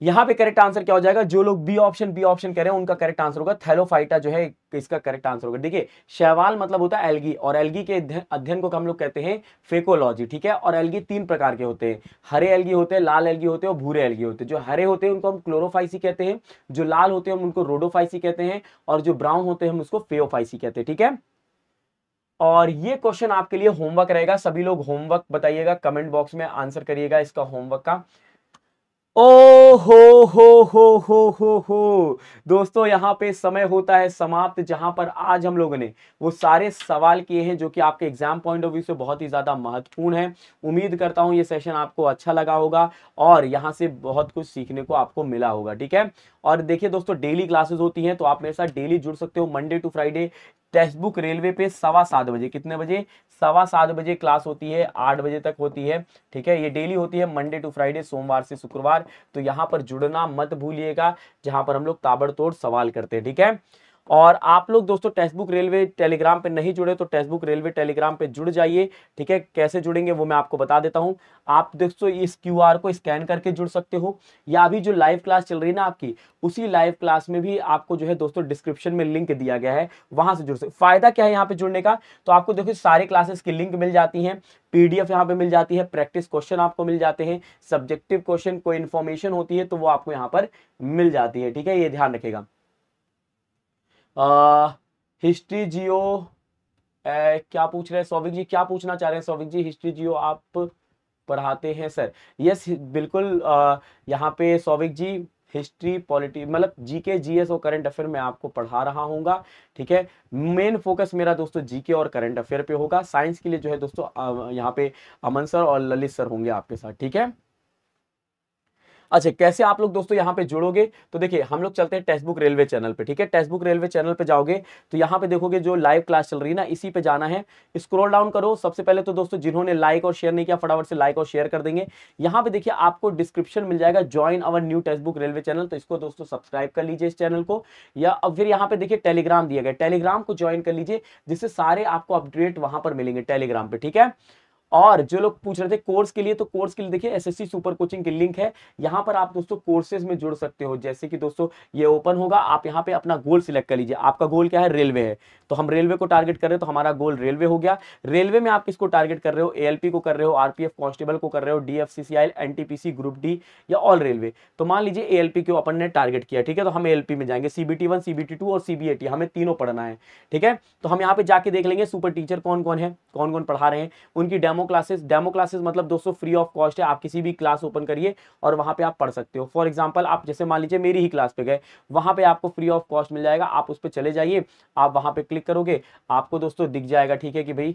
यहां पे करेक्ट आंसर क्या हो जाएगा जो लोग बी ऑप्शन बी ऑप्शन कह रहे हैं उनका करेक्ट आंसर होगा थैलोफाइटा जो है इसका करेक्ट आंसर होगा देखिए शैवाल मतलब होता है एल्गी और एल्गी के अध्ययन को हम लोग कहते हैं फेकोलॉजी ठीक है और एल्गी तीन प्रकार के होते हैं हरे एल्गी होते हैं लाल एल्गी होते हैं और भूरे एल्गी होते हैं जो हरे होते हैं उनको हम क्लोरोफाइसी कहते हैं जो लाल होते हैं हम उनको रोडोफाइसी कहते हैं और जो ब्राउन होते हैं हम उसको फेओफाइसी कहते हैं ठीक है और ये क्वेश्चन आपके लिए होमवर्क रहेगा सभी लोग होमवर्क बताइएगा कमेंट बॉक्स में आंसर करिएगा इसका होमवर्क का ओ हो हो हो हो हो हो दोस्तों यहाँ पे समय होता है समाप्त जहां पर आज हम लोगों ने वो सारे सवाल किए हैं जो कि आपके एग्जाम पॉइंट ऑफ व्यू से बहुत ही ज़्यादा महत्वपूर्ण है उम्मीद करता हूँ ये सेशन आपको अच्छा लगा होगा और यहाँ से बहुत कुछ सीखने को आपको मिला होगा ठीक है और देखिए दोस्तों डेली क्लासेस होती हैं तो आप मेरे साथ डेली जुड़ सकते हो Monday to Friday textbook railway पे सवा सात बजे कितने बजे सवा सात बजे क्लास होती है आठ बजे तक होती है ठीक है ये डेली होती है मंडे टू फ्राइडे सोमवार से शुक्रवार तो यहाँ पर जुड़ना मत भूलिएगा जहाँ पर हम लोग ताबड़तोड़ सवाल करते हैं ठीक है और आप लोग दोस्तों बुक रेलवे टेलीग्राम पे नहीं जुड़े तो बुक रेलवे टेलीग्राम पे जुड़ जाइए ठीक है कैसे जुड़ेंगे वो मैं आपको बता देता हूँ आप दोस्तों इस क्यू को स्कैन करके जुड़ सकते हो या अभी जो लाइव क्लास चल रही है ना आपकी उसी लाइव क्लास में भी आपको जो है दोस्तों डिस्क्रिप्शन में लिंक दिया गया है वहां से जुड़ सकते फायदा क्या है यहाँ पे जुड़ने का तो आपको देखो सारे क्लासेस की लिंक मिल जाती है पीडीएफ यहाँ पे मिल जाती है प्रैक्टिस क्वेश्चन आपको मिल जाते हैं सब्जेक्टिव क्वेश्चन कोई इन्फॉर्मेशन होती है तो वो आपको यहाँ पर मिल जाती है ठीक है ये ध्यान रखेगा हिस्ट्री जियो क्या पूछ रहे हैं सौविक जी क्या पूछना चाह रहे हैं सौविक जी हिस्ट्री जियो आप पढ़ाते हैं सर यस बिल्कुल यहाँ पे सौविक जी हिस्ट्री पॉलिटी मतलब जीके जीएस और करंट अफेयर में आपको पढ़ा रहा हूँ ठीक है मेन फोकस मेरा दोस्तों जीके और करंट अफेयर पे होगा साइंस के लिए जो है दोस्तों यहाँ पे अमन सर और ललित सर होंगे आपके साथ ठीक है अच्छा कैसे आप लोग दोस्तों यहाँ पे जुड़ोगे तो देखिए हम लोग चलते हैं टेक्सबुक बुक रेलवे चैनल पे ठीक है टेक्सबुक रेलवे चैनल पे जाओगे तो यहाँ पे देखोगे जो लाइव क्लास चल रही है ना इसी पे जाना है स्क्रोल डाउन करो सबसे पहले तो दोस्तों जिन्होंने लाइक और शेयर नहीं किया फटाफट से लाइक और शेयर कर देंगे यहाँ पे देखिए आपको डिस्क्रिप्शन मिल जाएगा join our new textbook book railway channel तो इसको दोस्तों सब्सक्राइब कर लीजिए इस चैनल को या अब फिर यहाँ पे देखिए टेलीग्राम दिया गया टेलीग्राम को ज्वाइन कर लीजिए जिससे सारे आपको अपडेट वहां पर मिलेंगे टेलीग्राम पे ठीक है और जो लोग पूछ रहे थे कोर्स के लिए तो कोर्स के लिए देखिए एसएससी सुपर कोचिंग की लिंक है यहाँ पर आप दोस्तों कोर्सेज में जुड़ सकते हो जैसे कि दोस्तों ये ओपन होगा आप यहाँ पे अपना गोल सिलेक्ट कर लीजिए आपका गोल क्या है रेलवे है तो हम रेलवे को टारगेट तो कर रहे हो तो हमारा गोल रेलवे हो गया रेलवे में आप किसको टारगेट कर रहे हो पी को कर रहे हो आरपीएफ कांस्टेबल को कर रहे हो डीएफसीसीआई एनटीपीसी ग्रुप डी या ऑल रेलवे तो मान लीजिए पी को अपन ने टारगेट किया ठीक है तो हम पी में जाएंगे सीबीटी वन सीबीटी टू और सीबीएटी हमें तीनों पढ़ना है ठीक है तो हम यहाँ पे जाके देख लेंगे सुपर टीचर कौन कौन है कौन कौन पढ़ा रहे हैं उनकी डेमो क्लासेस डेमो क्लासेस मतलब दोस्तों फ्री ऑफ कॉस्ट है आप किसी भी क्लास ओपन करिए और वहां पे आप पढ़ सकते हो फॉर एग्जांपल आप जैसे मान लीजिए मेरी ही क्लास पे गए वहां पे आपको फ्री ऑफ कॉस्ट मिल जाएगा आप उस पर चले जाइए आप वहां पर क्लिक करोगे आपको दोस्तों दिख जाएगा ठीक है कि भाई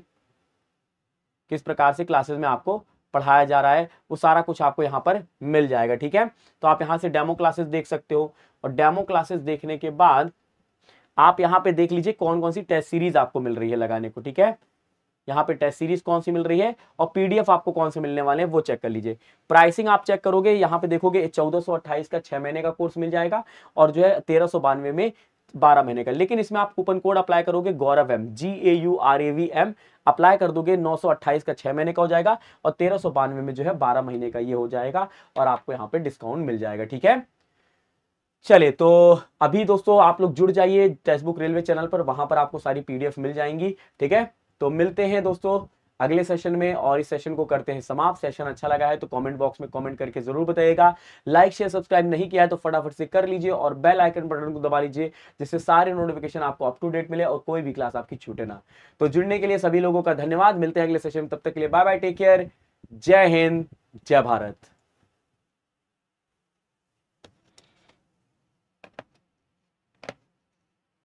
किस प्रकार से क्लासेस में आपको पढ़ाया जा रहा है वो सारा कुछ आपको यहाँ पर मिल जाएगा ठीक है तो आप यहाँ से डेमो क्लासेस देख सकते हो और डेमो क्लासेस देखने के बाद आप यहाँ पे देख लीजिए कौन कौन सी टेस्ट सीरीज आपको मिल रही है लगाने को ठीक है यहाँ पे टेस्ट सीरीज कौन सी मिल रही है और पीडीएफ आपको कौन से मिलने वाले हैं वो चेक कर लीजिए प्राइसिंग आप चेक करोगे यहाँ पे देखोगे चौदह सौ अट्ठाईस का छह महीने का कोर्स मिल जाएगा और जो है तेरह सौ बानवे में बारह महीने का लेकिन इसमें आप कूपन कोड अप्लाई करोगे Gaurav M G A U R A V M apply कर दोगे 928 का छह महीने का हो जाएगा और तेरह बानवे में जो है बारह महीने का ये हो जाएगा और आपको यहाँ पे डिस्काउंट मिल जाएगा ठीक है चले तो अभी दोस्तों आप लोग जुड़ जाइए टेक्सटबुक रेलवे चैनल पर वहां पर आपको सारी पीडीएफ मिल जाएंगी ठीक है तो मिलते हैं दोस्तों अगले सेशन में और इस सेशन को करते हैं समाप्त सेशन अच्छा लगा है तो कमेंट बॉक्स में कमेंट करके जरूर बताइएगा लाइक शेयर सब्सक्राइब नहीं किया है तो फटाफट से कर लीजिए और बेल आइकन बटन को दबा लीजिए जिससे सारे नोटिफिकेशन आपको अप टू डेट मिले और कोई भी क्लास आपकी छूटे ना तो जुड़ने के लिए सभी लोगों का धन्यवाद मिलते हैं अगले सेशन में तब तक के लिए बाय बाय टेक केयर जय हिंद जय भारत